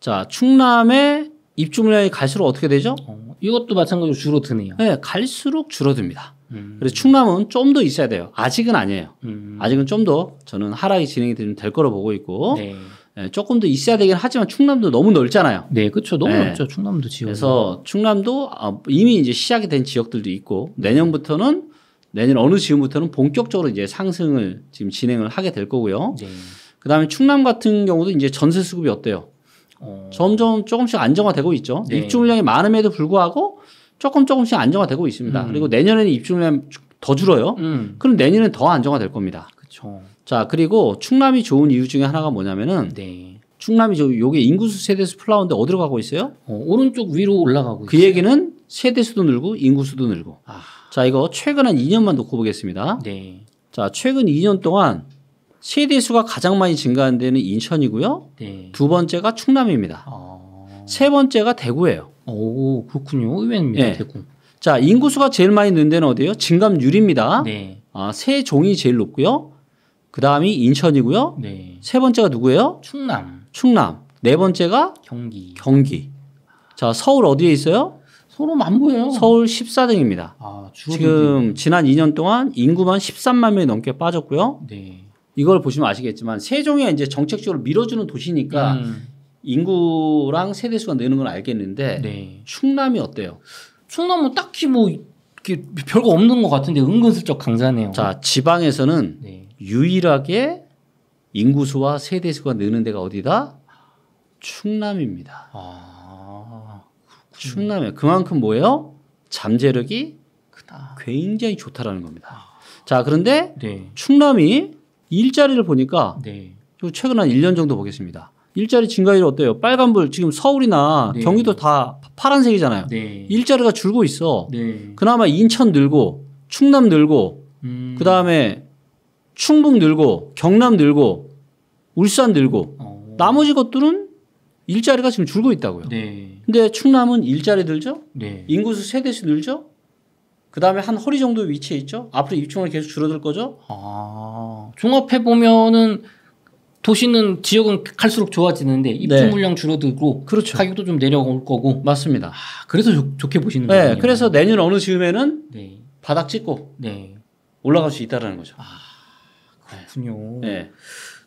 자, 충남의 입주 물량이 갈수록 어떻게 되죠? 어, 이것도 마찬가지로 줄어드네요. 네, 갈수록 줄어듭니다. 음. 그래서 충남은 좀 더 있어야 돼요. 아직은 아니에요. 음. 아직은 좀 더 저는 하락이 진행이 될 거로 보고 있고. 네. 예, 조금 더 있어야 되긴 하지만 충남도 너무 넓잖아요. 네, 그렇죠. 너무 네. 넓죠. 충남도 지역. 그래서 충남도 아, 이미 이제 시작이 된 지역들도 있고 내년부터는 내년 어느 지금부터는 본격적으로 이제 상승을 지금 진행을 하게 될 거고요. 네. 그다음에 충남 같은 경우도 이제 전세 수급이 어때요? 어... 점점 조금씩 안정화되고 있죠. 네. 입주 물량이 많음에도 불구하고 조금 조금씩 안정화되고 있습니다. 음. 그리고 내년에는 입주 물량 더 줄어요. 음. 그럼 내년에는더 안정화될 겁니다. 그렇죠. 자 그리고 충남이 좋은 이유 중에 하나가 뭐냐면은 네. 충남이 저 요게 인구수 세대수 플라운데 어디로 가고 있어요? 어, 오른쪽 위로 올라가고 그 있어요. 얘기는 세대수도 늘고 인구수도 늘고. 아. 자 이거 최근 한 2년만 놓고 보겠습니다. 네. 자 최근 2년 동안 세대수가 가장 많이 증가한 데는 인천이고요. 네. 두 번째가 충남입니다. 아. 세 번째가 대구예요. 오 어, 그렇군요. 의외입니다. 네. 대구. 자 인구수가 제일 많이 는 데는 어디예요? 증감률입니다 네. 아 세종이 제일 높고요. 그 다음이 인천이고요. 네. 세 번째가 누구예요? 충남. 충남. 네 번째가 경기. 경기. 자, 서울 어디에 있어요? 서울 안 보여요. 서울 14등입니다. 아, 지금 지난 2년 동안 인구만 13만 명이 넘게 빠졌고요. 네. 이걸 보시면 아시겠지만 세종이 이제 정책적으로 밀어주는 도시니까 음. 인구랑 세대수가 느는 건 알겠는데 네. 충남이 어때요? 충남은 딱히 뭐 이렇게 별거 없는 것 같은데 은근슬쩍 강자네요. 자, 지방에서는 네. 유일하게 인구수와 세대수가 느는 데가 어디다? 충남입니다. 아, 충남에 그만큼 뭐예요? 잠재력이 크다. 굉장히 좋다라는 겁니다. 아. 자, 그런데 네. 충남이 일자리를 보니까 네. 최근 한 1년 정도 보겠습니다. 일자리 증가율 어때요? 빨간불 지금 서울이나 네. 경기도 다 파란색이잖아요. 네. 일자리가 줄고 있어. 네. 그나마 인천 늘고 충남 늘고 음. 그다음에 충북 늘고 경남 늘고 울산 늘고 어. 나머지 것들은 일자리가 지금 줄고 있다고요. 네. 근데 충남은 일자리 늘죠? 네. 인구수 세대씩 늘죠? 그 다음에 한 허리 정도 위치에 있죠? 앞으로 입주물 계속 줄어들 거죠? 아, 종합해보면은 도시는 지역은 갈수록 좋아지는데 입주 물량 네. 줄어들고 그렇죠. 가격도 좀 내려올 거고 맞습니다. 아, 그래서 좋, 게 보시는 거예요. 네, 그래서 내년 어느 즈음에는 네. 바닥 찍고 네. 올라갈 수 있다라는 거죠. 아. 그렇군요. 네.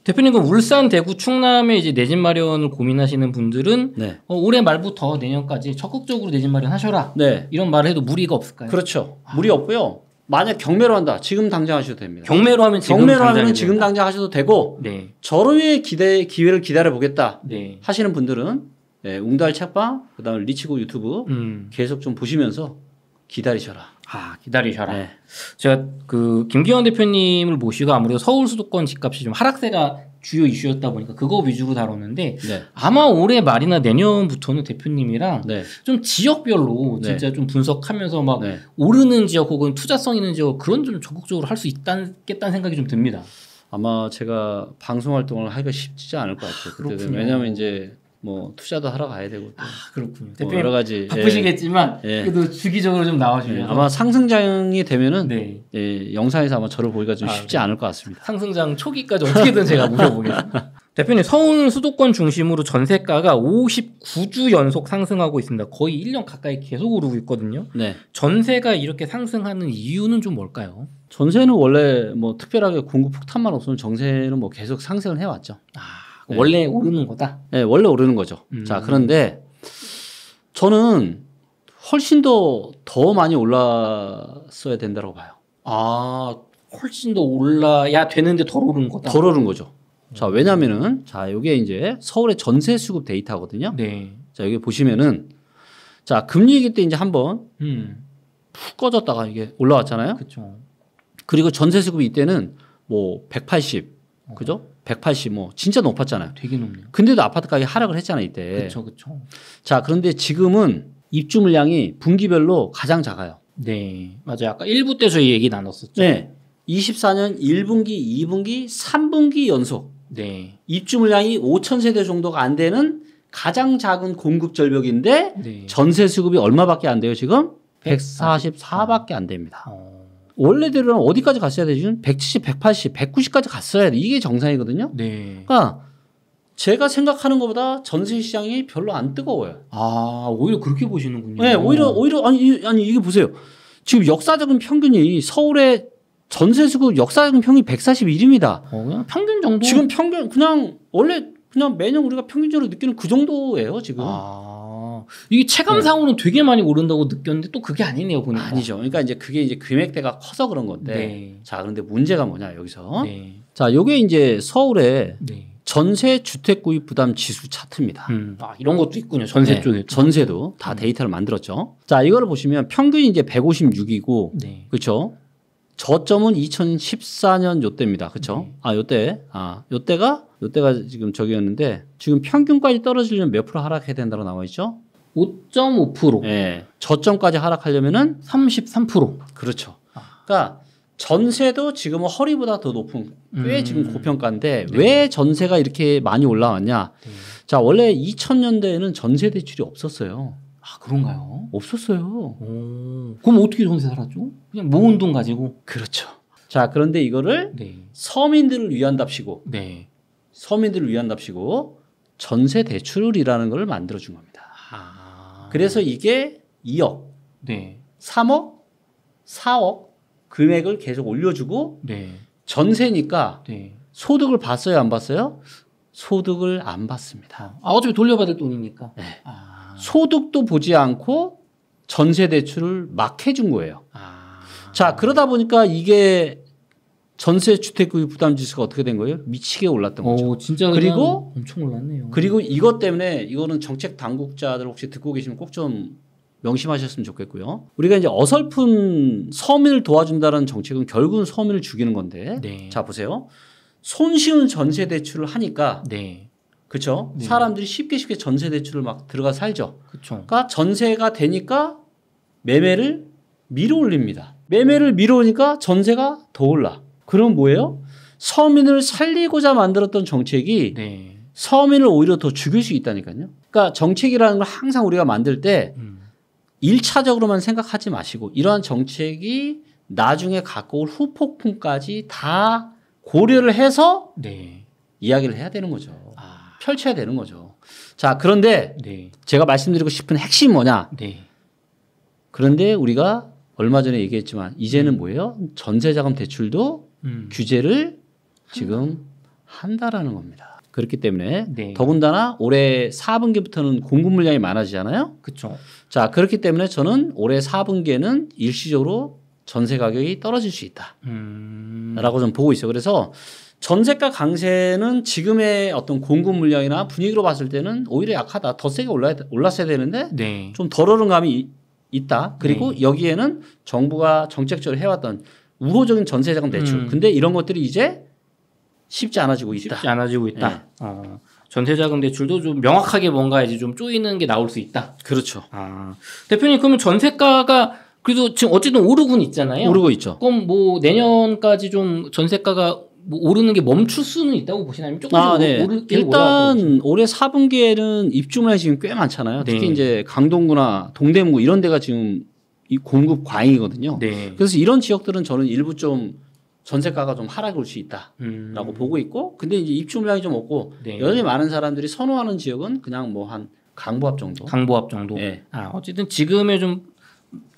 대표님 그 울산, 대구, 충남에 이제 내집 마련을 고민하시는 분들은 네. 어, 올해 말부터 내년까지 적극적으로 내 집 마련하셔라. 네. 이런 말을 해도 무리가 없을까요? 그렇죠. 아. 무리 없고요. 만약 경매로 한다, 지금 당장 하셔도 됩니다. 경매로 하면 지금 경매로 하면 지금 당장 하셔도 되고 네. 저로의 기대 기회를 기다려 보겠다 네. 하시는 분들은 네, 웅달 책방 그다음에 리치고 유튜브 음. 계속 좀 보시면서 기다리셔라. 아 기다리셔라. 네. 제가 그 김기현 대표님을 모시고 아무래도 서울 수도권 집값이 좀 하락세가 주요 이슈였다 보니까 그거 위주로 다뤘는데 네. 아마 올해 말이나 내년부터는 대표님이랑 네. 좀 지역별로 네. 진짜 좀 분석하면서 막 네. 오르는 지역 혹은 투자성 있는 지역 그런 좀 적극적으로 할 수 있겠다는 생각이 좀 듭니다. 아마 제가 방송 활동을 하기가 쉽지 않을 것 같아요. 그때 왜냐하면 이제 뭐 투자도 하러 가야 되고 아 그렇군요 뭐 대표뭐 여러 가지 예. 바쁘시겠지만 예. 그래도 주기적으로 좀 나와주면 예. 아마 상승장이 되면은 네. 예, 영상에서 아마 저를 보기가 좀 아, 쉽지 네. 않을 것 같습니다 상승장 초기까지 어떻게든 제가 물어보겠습니다 [laughs] 대표님 서울 수도권 중심으로 전세가가 59주 연속 상승하고 있습니다 거의 1년 가까이 계속 오르고 있거든요 네. 전세가 이렇게 상승하는 이유는 좀 뭘까요? 전세는 원래 뭐 특별하게 공급 폭탄만 없으면 전세는 뭐 계속 상승을 해왔죠 아. 네. 원래 오르는 거다. 네, 원래 오르는 거죠. 음. 자, 그런데 저는 훨씬 더 더 많이 올랐어야 된다고 봐요. 아, 훨씬 더 올라야 되는데 덜 오른 거다. 덜 오른 거죠. 자, 왜냐면은 자, 이게 이제 서울의 전세 수급 데이터거든요. 네. 자, 여기 보시면은 자, 금리 얘기 때 이제 한번 음. 푹 꺼졌다가 이게 올라왔잖아요. 그렇죠. 그리고 전세 수급이 이때는 뭐 180, 어. 그죠? 185 진짜 높았잖아요. 되게 높네요. 근데도 아파트 가격 하락을 했잖아요 이때. 그렇죠, 그렇죠. 자 그런데 지금은 입주 물량이 분기별로 가장 작아요. 네, 맞아요. 아까 1부 때 저희 얘기 나눴었죠. 네, 24년 1분기, 2분기, 3분기 연속. 네. 입주 물량이 5천 세대 정도가 안 되는 가장 작은 공급 절벽인데 네. 전세 수급이 얼마밖에 안 돼요 지금? 144밖에 안 됩니다. 어. 원래대로는 어디까지 갔어야 되지? 170, 180, 190까지 갔어야 돼. 이게 정상이거든요. 네. 그러니까 제가 생각하는 것보다 전세 시장이 별로 안 뜨거워요. 아 오히려 그렇게 보시는군요. 네, 오히려 오히려 아니 아니 이게 보세요. 지금 역사적인 평균이 서울의 전세 수급 역사적인 평균 141입니다. 어, 평균 정도? 지금 평균 그냥 원래 그냥 매년 우리가 평균적으로 느끼는 그 정도예요 지금. 아. 이게 체감상으로는 네. 되게 많이 오른다고 느꼈는데 또 그게 아니네요 보니까 아니죠. 그러니까 이제 그게 이제 금액대가 커서 그런 건데 네. 자 그런데 문제가 뭐냐 여기서 네. 자 요게 이제 서울의 네. 전세 주택 구입 부담 지수 차트입니다. 음. 아, 이런 것도 있군요. 전세 쪽에 네, 전세도 다 음. 데이터를 만들었죠. 자, 이거를 보시면 평균이 이제 156이고 네. 그렇죠? 저점은 2014년 요때입니다. 그렇죠? 네. 아, 요때. 아, 요때가 요때가 지금 저기였는데 지금 평균까지 떨어지려면 몇 프로 하락해야 된다고 나와 있죠? 5.5% 예. 저점까지 하락하려면은 33% 그렇죠. 아. 그러니까 전세도 지금은 허리보다 더 높은 꽤 음. 지금 고평가인데 네. 왜 전세가 이렇게 많이 올라왔냐? 네. 자 원래 2000년대에는 전세 대출이 없었어요. 아 그런가요? 없었어요. 오. 그럼 어떻게 전세 살았죠? 그냥 모은 돈 가지고. 그렇죠. 자 그런데 이거를 네. 서민들을 위한답시고 네. 서민들을 위한답시고 전세 대출이라는 걸 만들어준 겁니다. 그래서 음. 이게 2억, 네. 3억, 4억 금액을 계속 올려주고 네. 전세니까 네. 소득을 봤어요, 안 봤어요? 소득을 안봤습니다 아, 어차피 돌려받을 돈이니까. 네. 아. 소득도 보지 않고 전세 대출을 막 해준 거예요. 아. 자, 그러다 보니까 이게 전세 주택구입 부담 지수가 어떻게 된 거예요? 미치게 올랐던 거죠. 오, 진짜 그리고 엄청 올랐네요. 그리고 이것 때문에 이거는 정책 당국자들 혹시 듣고 계시면 꼭 좀 명심하셨으면 좋겠고요. 우리가 이제 어설픈 서민을 도와준다는 정책은 결국은 서민을 죽이는 건데. 네. 자 보세요. 손쉬운 전세 대출을 하니까. 네. 그렇죠. 네. 사람들이 쉽게 쉽게 전세 대출을 막 들어가 살죠. 그쵸. 그러니까 전세가 되니까 매매를 밀어 올립니다. 매매를 밀어 오니까 전세가 더 올라. 그럼 뭐예요? 서민을 살리고자 만들었던 정책이 네. 서민을 오히려 더 죽일 수 있다니까요. 그러니까 정책이라는 걸 항상 우리가 만들 때 음. 1차적으로만 생각하지 마시고 이러한 정책이 나중에 갖고 올 후폭풍까지 다 고려를 해서 네. 이야기를 해야 되는 거죠. 아. 펼쳐야 되는 거죠. 자, 그런데 네. 제가 말씀드리고 싶은 핵심이 뭐냐? 네. 그런데 우리가 얼마 전에 얘기했지만 이제는 음. 뭐예요? 전세자금 대출도 음. 규제를 지금 한다라는 겁니다. 그렇기 때문에 네. 더군다나 올해 4분기부터는 공급 물량이 많아지잖아요. 그렇죠. 자 그렇기 때문에 저는 올해 4분기에는 일시적으로 전세 가격이 떨어질 수 있다라고 음. 좀 보고 있어요. 그래서 전세가 강세는 지금의 어떤 공급 물량이나 분위기로 봤을 때는 오히려 약하다. 더 세게 올라 올랐어야 되는데 네. 좀덜 오른 감이 있다. 그리고 네. 여기에는 정부가 정책적으로 해왔던 우호적인 전세자금 대출. 음. 근데 이런 것들이 이제 쉽지 않아지고 있다. 쉽지 않아지고 있다. 네. 어, 아, 전세자금 대출도 좀 명확하게 뭔가 이제 좀 쪼이는 게 나올 수 있다. 그렇죠. 아. 대표님 그러면 전세가가 그래도 지금 어쨌든 오르곤 있잖아요. 오르고 있죠. 그럼 뭐 내년까지 좀 전세가가 뭐 오르는 게 멈출 수는 있다고 보시나요? 조금 아, 네. 오르, 일단 올해 4분기에는 입주물이 량 지금 꽤 많잖아요. 특히 네. 이제 강동구나 동대문구 이런 데가 지금 이 공급 과잉이거든요. 네. 그래서 이런 지역들은 저는 일부 좀 전세가가 좀 하락이 올수 있다라고 음. 보고 있고 근데 이제 입주 물량이 좀 없고 네. 여전히 많은 사람들이 선호하는 지역은 그냥 뭐 한 강보합 정도. 강보합 정도. 네. 아 어쨌든 지금의 좀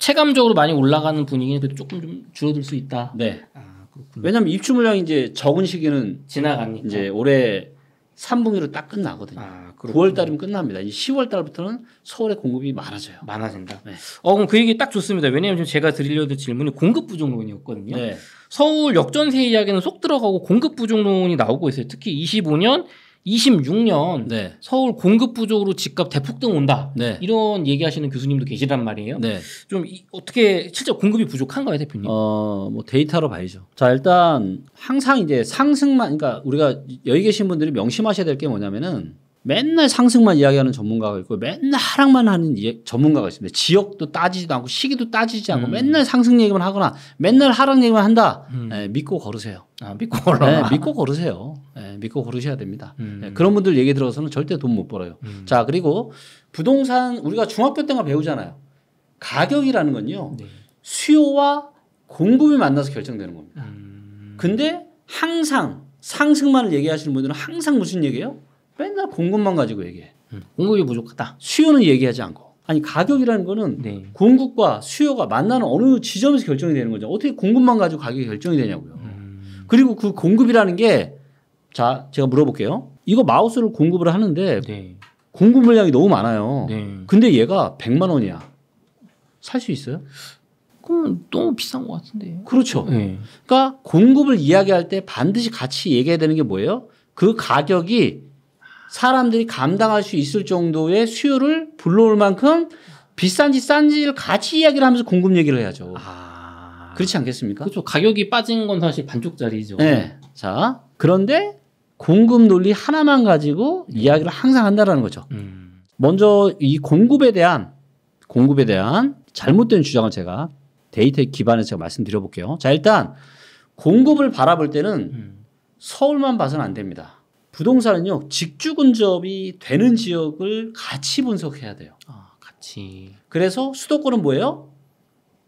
체감적으로 많이 올라가는 분위기는 그래도 조금 좀 줄어들 수 있다. 네. 아, 왜냐하면 입주 물량 이제 적은 시기는 지나가니까 이제 올해 3분기로딱 끝나거든요. 아, 9월 달이면 끝납니다. 10월 달부터는 서울의 공급이 많아져요. 많아진다. 네. 어, 그럼 그 얘기 딱 좋습니다. 왜냐하면 지금 제가 드리려던 질문이 공급 부족론이었거든요. 네. 서울 역전세 이야기는 쏙 들어가고 공급 부족론이 나오고 있어요. 특히 25년 26년 네. 서울 공급 부족으로 집값 대폭등 온다. 네. 이런 얘기하시는 교수님도 계시단 말이에요. 네. 좀 이, 어떻게 실제 공급이 부족한가요, 대표님? 어, 뭐 데이터로 봐야죠. 자, 일단 항상 이제 상승만 그러니까 우리가 여기 계신 분들이 명심하셔야 될 게 뭐냐면은 맨날 상승만 이야기하는 전문가가 있고 맨날 하락만 하는 전문가가 있습니다. 지역도 따지지도 않고 시기도 따지지 않고 음. 맨날 상승 얘기만 하거나 맨날 하락 얘기만 한다. 음. 네, 믿고 걸으세요. 아, 믿고 걸어. 네, 믿고 걸으세요. 믿고 고르셔야 됩니다. 예, 음. 그런 분들 얘기 들어서는 절대 돈 못 벌어요. 음. 자 그리고 부동산 우리가 중학교 때만 배우잖아요. 가격이라는 건요 네. 수요와 공급이 만나서 결정되는 겁니다. 음. 근데 항상 상승만을 얘기하시는 분들은 항상 무슨 얘기예요? 맨날 공급만 가지고 얘기해. 음, 공급이 부족하다. 수요는 얘기하지 않고. 아니 가격이라는 거는 네. 공급과 수요가 만나는 어느 지점에서 결정이 되는 거죠. 어떻게 공급만 가지고 가격이 결정이 되냐고요. 음. 그리고 그 공급이라는 게 자, 제가 물어볼게요. 이거 마우스를 공급을 하는데 네. 공급 물량이 너무 많아요. 네. 근데 얘가 100만 원이야. 살 수 있어요? 그럼 너무 비싼 것 같은데. 그렇죠. 네. 그러니까 공급을 이야기할 때 반드시 같이 얘기해야 되는 게 뭐예요? 그 가격이 사람들이 감당할 수 있을 정도의 수요를 불러올 만큼 비싼지 싼지를 같이 이야기를 하면서 공급 얘기를 해야죠. 아... 그렇지 않겠습니까? 그렇죠. 가격이 빠진 건 사실 반쪽짜리죠. 네. 자, 그런데 공급 논리 하나만 가지고 네. 이야기를 항상 한다라는 거죠. 음. 먼저 이 공급에 대한 공급에 대한 잘못된 주장을 제가 데이터 기반에서 제가 말씀드려 볼게요. 자, 일단 공급을 바라볼 때는 음. 서울만 봐서는 안 됩니다. 부동산은요, 직주 근접이 되는 음. 지역을 같이 분석해야 돼요. 아, 같이. 그래서 수도권은 뭐예요?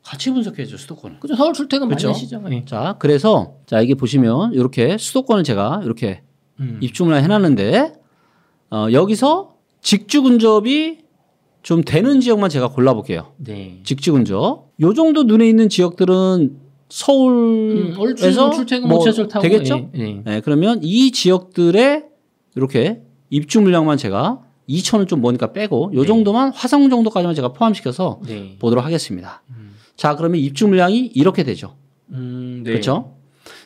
같이 분석해 줘, 수도권은. 그죠, 서울 출퇴근 그렇죠? 많이 하시죠. 네. 자, 그래서 자, 이게 보시면 이렇게 수도권을 제가 이렇게 음. 입주문을 해놨는데 어, 여기서 직주근접이 좀 되는 지역만 제가 골라볼게요. 네. 직주근접. 요 정도 눈에 있는 지역들은 서울에서 음, 출퇴근 뭐 타고 되겠죠? 예, 예. 네, 그러면 이 지역들의 이렇게 입주 물량만 제가 2천을 좀 보니까 빼고 요 네. 정도만 네. 화성 정도까지만 제가 포함시켜서 네. 보도록 하겠습니다. 음. 자, 그러면 입주 물량이 이렇게 되죠. 음, 네. 그렇죠?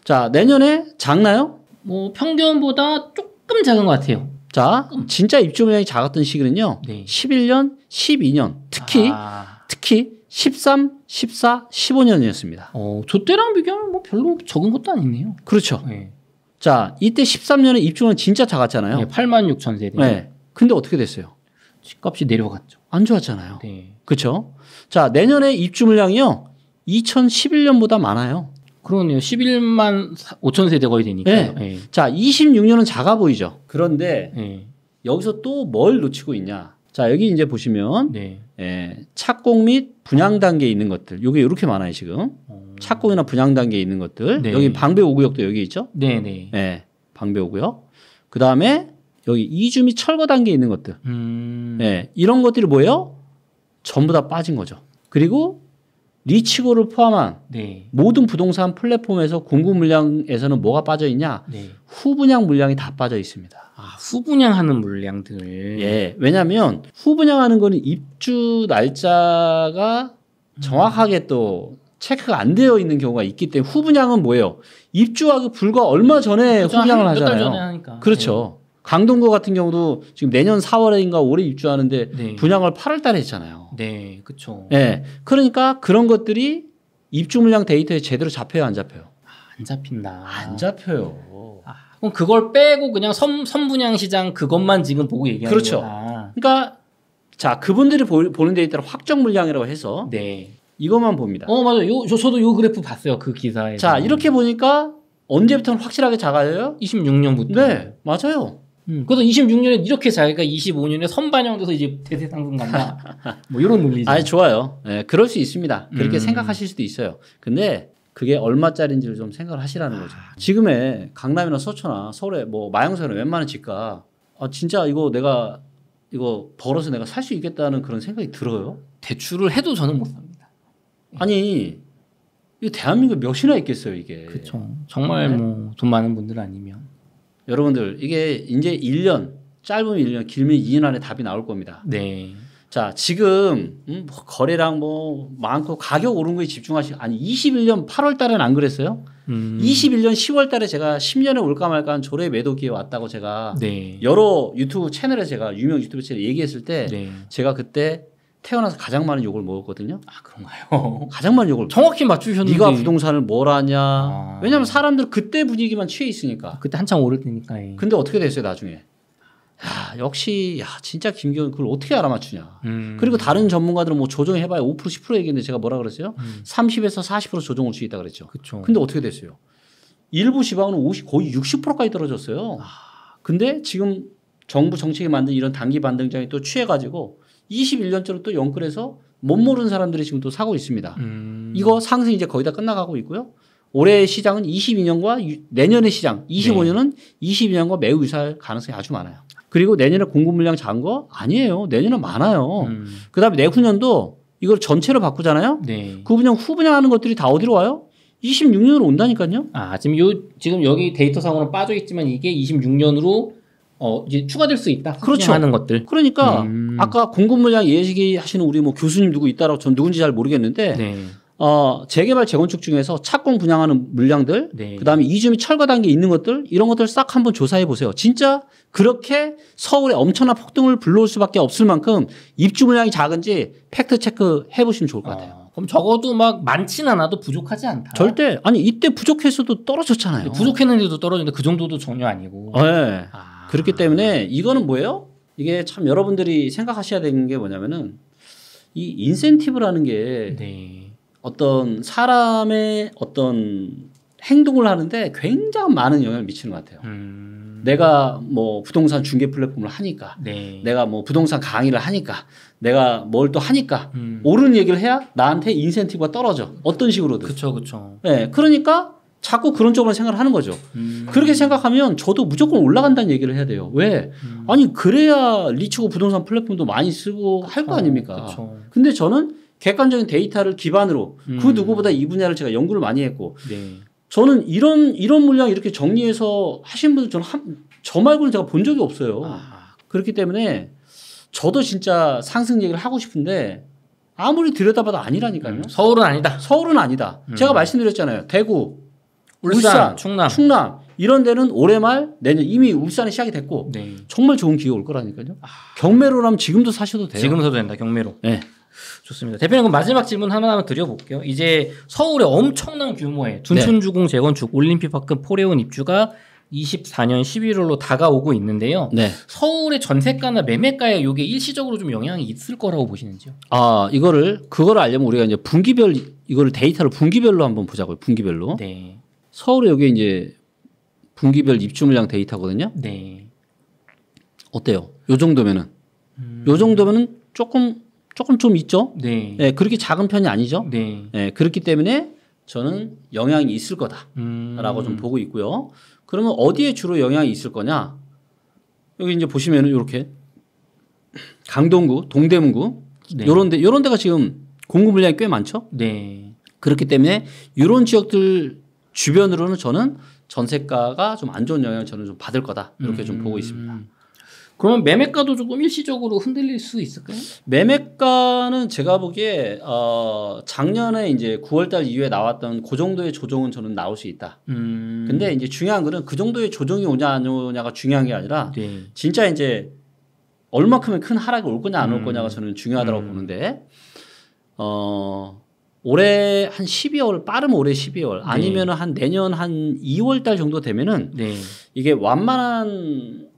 자, 내년에 작나요? 뭐 평균보다 조금 작은 것 같아요. 자, 조금. 진짜 입주 물량이 작았던 시기는요. 네. 11년, 12년, 특히 아. 특히 13, 14, 15년이었습니다. 어, 저 때랑 비교하면 뭐 별로 적은 것도 아니네요. 그렇죠. 네. 자, 이때 13년에 입주는 진짜 작았잖아요. 네, 8만 6천 세대. 네. 근데 어떻게 됐어요? 집값이 내려갔죠. 안 좋았잖아요. 네. 그렇죠? 자, 내년에 입주 물량이요. 2011년보다 많아요. 그러네요. 11만 5천 세대 거의 되니까. 네. 예. 자, 26년은 작아 보이죠. 그런데 네. 여기서 또 뭘 놓치고 있냐? 자, 여기 이제 보시면 네. 예, 착공 및 분양 단계에 있는 것들. 요게 이렇게 많아요, 지금. 어. 착공이나 분양 단계에 있는 것들. 네. 여기 방배 5구역도 여기 있죠? 네, 네. 예. 방배 5구역. 그다음에 여기 이주 및 철거 단계에 있는 것들. 음. 예. 이런 것들이 뭐예요? 전부 다 빠진 거죠. 그리고 리치고를 포함한 네. 모든 부동산 플랫폼에서 공급 물량에서는 뭐가 빠져 있냐? 네. 후분양 물량이 다 빠져 있습니다. 아, 후분양하는 물량들. 예. 왜냐면 하 후분양하는 거는 입주 날짜가 음. 정확하게 또 체크가 안 되어 있는 경우가 있기 때문에 후분양은 뭐예요? 입주하기 불과 얼마 전에 후분양을 하잖아요. 그렇죠. 네. 강동구 같은 경우도 지금 내년 4월인가 올해 입주하는데 네. 분양을 8월 달에 했잖아요. 네, 그렇죠. 네. 그러니까 그런 것들이 입주 물량 데이터에 제대로 잡혀요, 안 잡혀요? 아, 안 잡힌다. 안 잡혀요. 아, 그럼 그걸 빼고 그냥 선, 선분양 시장 그것만 지금 보고 얘기하는 그렇죠. 거다. 그러니까 자, 그분들이 보, 보는 데이터를 확정 물량이라고 해서 네. 이것만 봅니다. 어, 맞아요. 요, 저, 저도 요 그래프 봤어요. 그 기사에. 자, 이렇게 보니까 언제부터는 확실하게 작아져요? 26년부터. 네, 맞아요. 음, 그래서 26년에 이렇게 자기가 25년에 선반영돼서 이제 대세 상승 간다. 뭐 이런 논리죠. 아, 좋아요. 예, 네, 그럴 수 있습니다. 그렇게 음. 생각하실 수도 있어요. 근데 그게 얼마짜리인지를 좀 생각을 하시라는 아. 거죠. 지금의 강남이나 서초나 서울에 뭐 마영서나 웬만한 집값 아 진짜 이거 내가 이거 벌어서 내가 살 수 있겠다는 그런 생각이 들어요. 대출을 해도 저는 못 삽니다. 예. 아니 이 대한민국 몇이나 있겠어요 이게. 그렇죠. 정말 네. 뭐돈 많은 분들 아니면. 여러분들 이게 이제 1년 짧으면 1년 길면 2년 안에 답이 나올 겁니다. 네. 자, 지금 음, 뭐 거래량 뭐 많고 가격 오른 거에 집중하시 아니 21년 8월 달엔 안 그랬어요? 음. 21년 10월 달에 제가 10년에 올까 말까 한 조례 매도 기회 왔다고 제가 네. 여러 유튜브 채널에 제가 유명 유튜브 채널에 얘기했을 때 네. 제가 그때 태어나서 가장 많은 욕을 먹었거든요. 아 그런가요? 가장 많은 욕을 정확히 맞추셨는데 네가 부동산을 뭘 하냐? 아... 왜냐하면 사람들 그때 분위기만 취해 있으니까. 아, 그때 한창 오를 때니까. 예. 근데 어떻게 됐어요 나중에? 야 역시 야 진짜 김기현 그걸 어떻게 알아맞추냐. 음... 그리고 다른 전문가들은 뭐 조정해봐야 5% 10% 얘기했는데 제가 뭐라 그랬어요? 음. 30에서 40% 조정을 수 있다 그랬죠. 그쵸. 근데 어떻게 됐어요? 일부 지방은 50 거의 60%까지 떨어졌어요. 아... 근데 지금 정부 정책이 만든 이런 단기 반등장이 또 취해가지고 21년째로 또연끌해서못 모르는 사람들이 지금 또 사고 있습니다. 음. 이거 상승 이제 거의 다 끝나가고 있고요. 올해 시장은 22년과 유, 내년의 시장 25년은 네. 22년과 매우 유사할 가능성이 아주 많아요. 그리고 내년에 공급 물량 작은 거 아니에요. 내년은 많아요. 음. 그다음에 내후년도 이걸 전체로 바꾸잖아요. 네. 그 분양 후 분양하는 것들이 다 어디로 와요? 26년으로 온다니까요. 아 지금 요 지금 여기 데이터상으로 빠져 있지만 이게 26년으로 어, 이제 추가될 수 있다. 그렇죠. 하는 것들. 그러니까 음. 아까 공급 물량 예식이 하시는 우리 뭐 교수님 누구 있다라고 전 누군지 잘 모르겠는데 네. 어, 재개발 재건축 중에서 착공 분양하는 물량들, 네. 그다음에 이주미 철거 단계 있는 것들 이런 것들 싹 한번 조사해 보세요. 진짜 그렇게 서울에 엄청난 폭등을 불러올 수밖에 없을 만큼 입주 물량이 작은지 팩트 체크 해 보시면 좋을 것 같아요. 아. 그럼 적어도 막 많진 않아도 부족하지 않다. 절대 아니 이때 부족했어도 떨어졌잖아요. 부족했는데도 떨어졌는데 그 정도도 전혀 아니고. 네. 아. 그렇기 때문에 이거는 뭐예요? 이게 참 여러분들이 생각하셔야 되는 게 뭐냐면은 이 인센티브라는 게 네. 어떤 사람의 어떤 행동을 하는데 굉장히 많은 영향을 미치는 것 같아요. 음... 내가 뭐 부동산 중개 플랫폼을 하니까, 네. 내가 뭐 부동산 강의를 하니까, 내가 뭘 또 하니까 음... 옳은 얘기를 해야 나한테 인센티브가 떨어져. 어떤 식으로든. 그렇죠, 그렇죠. 네, 그러니까 자꾸 그런 쪽으로 생각을 하는 거죠. 음. 그렇게 생각하면 저도 무조건 올라간다는 얘기를 해야 돼요. 왜? 음. 아니 그래야 리치고 부동산 플랫폼도 많이 쓰고 할거 어, 아닙니까? 그쵸. 근데 저는 객관적인 데이터를 기반으로 그 음. 그 누구보다 이 분야를 제가 연구를 많이 했고 네. 저는 이런 이런 물량 이렇게 정리해서 하신 분들 저는 한, 저 말고는 제가 본 적이 없어요. 아. 그렇기 때문에 저도 진짜 상승 얘기를 하고 싶은데 아무리 들여다봐도 아니라니까요. 음. 서울은 아니다. 서울은 아니다. 제가 음. 말씀드렸잖아요. 대구, 울산, 울산 충남. 충남 이런 데는 올해 말 내년 이미 울산에 시작이 됐고 네. 정말 좋은 기회 올 거라니까요. 아... 경매로라면 지금도 사셔도 돼요. 지금 사도 된다. 경매로. 네. 좋습니다. 대표님 그럼 마지막 질문 하나만 드려볼게요. 이제 서울의 엄청난 규모의 둔촌주공 네. 재건축 올림픽파크 포레온 입주가 24년 11월로 다가오고 있는데요. 네. 서울의 전세가나 매매가에 이게 일시적으로 좀 영향이 있을 거라고 보시는지요? 아 이거를 그걸 알려면 우리가 이제 분기별 이거를 데이터를 분기별로 한번 보자고요. 분기별로. 네. 서울에 여기 이제 분기별 입주 물량 데이터거든요. 네. 어때요? 요 정도면은 음. 요 정도면은 조금 조금 좀 있죠. 네. 네. 그렇게 작은 편이 아니죠. 네. 네 그렇기 때문에 저는 영향이 있을 거다라고 음. 좀 보고 있고요. 그러면 어디에 주로 영향이 있을 거냐? 여기 이제 보시면은 이렇게 강동구, 동대문구 네. 요런 데 요런 데가 지금 공급 물량이 꽤 많죠. 네. 그렇기 때문에 이런 지역들 주변으로는 저는 전세가가 좀 안 좋은 영향을 저는 좀 받을 거다 이렇게 음. 좀 보고 있습니다. 음. 그러면 매매가도 조금 일시적으로 흔들릴 수 있을까요? 매매가는 제가 보기에 어 작년에 이제 9월달 이후에 나왔던 그 정도의 조정은 저는 나올 수 있다. 음. 근데 이제 중요한 거는 그 정도의 조정이 오냐 안 오냐가 중요한 게 아니라 네. 진짜 이제 얼마큼의 큰 하락이 올 거냐 안올 음. 거냐가 저는 중요하다고 음. 보는데 어 올해 한 12월 빠르면 올해 12월 아니면 네. 한 내년 한 2월 달 정도 되면은 네. 이게 완만한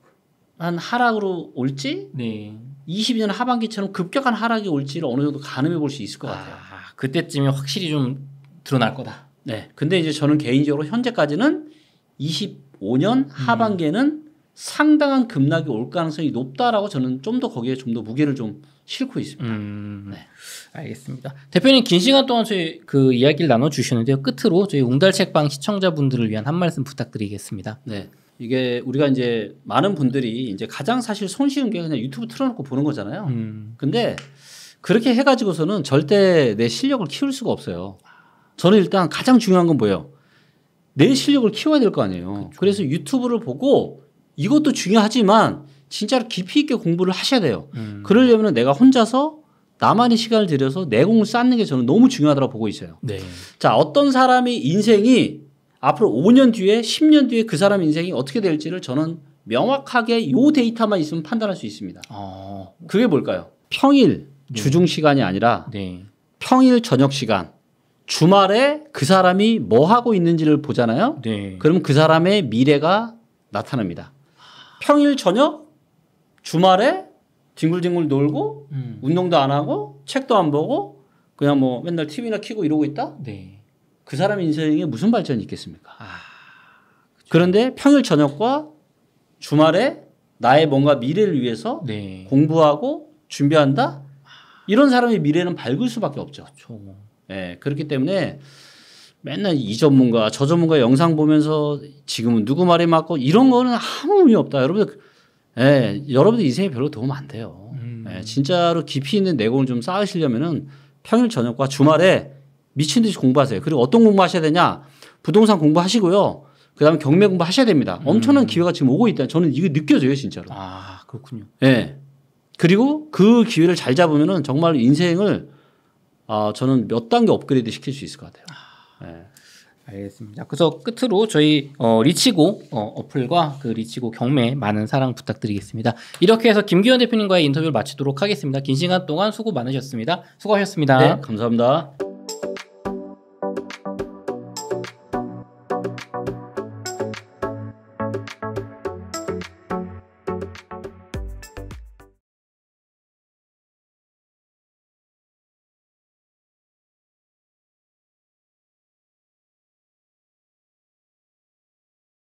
한 하락으로 올지 네. 22년 하반기처럼 급격한 하락이 올지를 어느 정도 가늠해 볼 수 있을 것 같아요. 아, 그때쯤에 확실히 좀 드러날 거다. 네. 근데 이제 저는 개인적으로 현재까지는 25년 음. 하반기에는 상당한 급락이 올 가능성이 높다라고 저는 좀 더 거기에 좀 더 무게를 좀 싣고 있습니다. 음, 네. 알겠습니다. 대표님 긴 시간 동안 저희 그 이야기를 나눠 주셨는데요. 끝으로 저희 웅달책방 시청자분들을 위한 한 말씀 부탁드리겠습니다. 네. 이게 우리가 이제 많은 분들이 이제 가장 사실 손쉬운 게 그냥 유튜브 틀어놓고 보는 거잖아요. 음. 근데 그렇게 해가지고서는 절대 내 실력을 키울 수가 없어요. 저는 일단 가장 중요한 건 뭐예요? 내 실력을 키워야 될 거 아니에요. 그렇죠. 그래서 유튜브를 보고 이것도 중요하지만 진짜로 깊이 있게 공부를 하셔야 돼요. 음. 그러려면 내가 혼자서 나만의 시간을 들여서 내공을 쌓는 게 저는 너무 중요하다고 보고 있어요. 네. 자, 어떤 사람이 인생이 앞으로 5년 뒤에 10년 뒤에 그 사람 인생이 어떻게 될지를 저는 명확하게 요 데이터만 있으면 판단할 수 있습니다. 아. 그게 뭘까요? 평일 네. 주중 시간이 아니라 네. 평일 저녁 시간 주말에 그 사람이 뭐 하고 있는지를 보잖아요. 네. 그러면 그 사람의 미래가 나타납니다. 평일 저녁 주말에 뒹굴뒹굴 놀고 음. 운동도 안 하고 책도 안 보고 그냥 뭐 맨날 TV나 키고 이러고 있다? 네. 그 사람 인생에 무슨 발전이 있겠습니까? 아, 그렇죠. 그런데 평일 저녁과 주말에 나의 뭔가 미래를 위해서 네. 공부하고 준비한다? 이런 사람의 미래는 밝을 수밖에 없죠. 그 예, 그렇기 때문에 맨날 이 전문가 저 전문가 영상 보면서 지금은 누구 말이 맞고 이런 거는 아무 의미 없다. 여러분들 예, 여러분들 인생에 별로 도움 안 돼요. 음. 예, 진짜로 깊이 있는 내공을 좀 쌓으시려면은 평일 저녁과 주말에 미친 듯이 공부하세요. 그리고 어떤 공부하셔야 되냐? 부동산 공부하시고요. 그다음에 경매 공부하셔야 됩니다. 엄청난 음. 기회가 지금 오고 있다. 저는 이거 느껴져요, 진짜로. 아, 그렇군요. 예. 그리고 그 기회를 잘 잡으면은 정말 인생을 아, 저는 몇 단계 업그레이드 시킬 수 있을 것 같아요. 네. 알겠습니다. 그래서 끝으로 저희 어, 리치고 어, 플과그 리치고 경매 많은 사랑 부탁드리겠습니다. 이렇게 해서 김기현 대표님과의 인터뷰를 마치도록 하겠습니다. 긴 시간 동안 수고 많으셨습니다. 수고하셨습니다. 네, 감사합니다.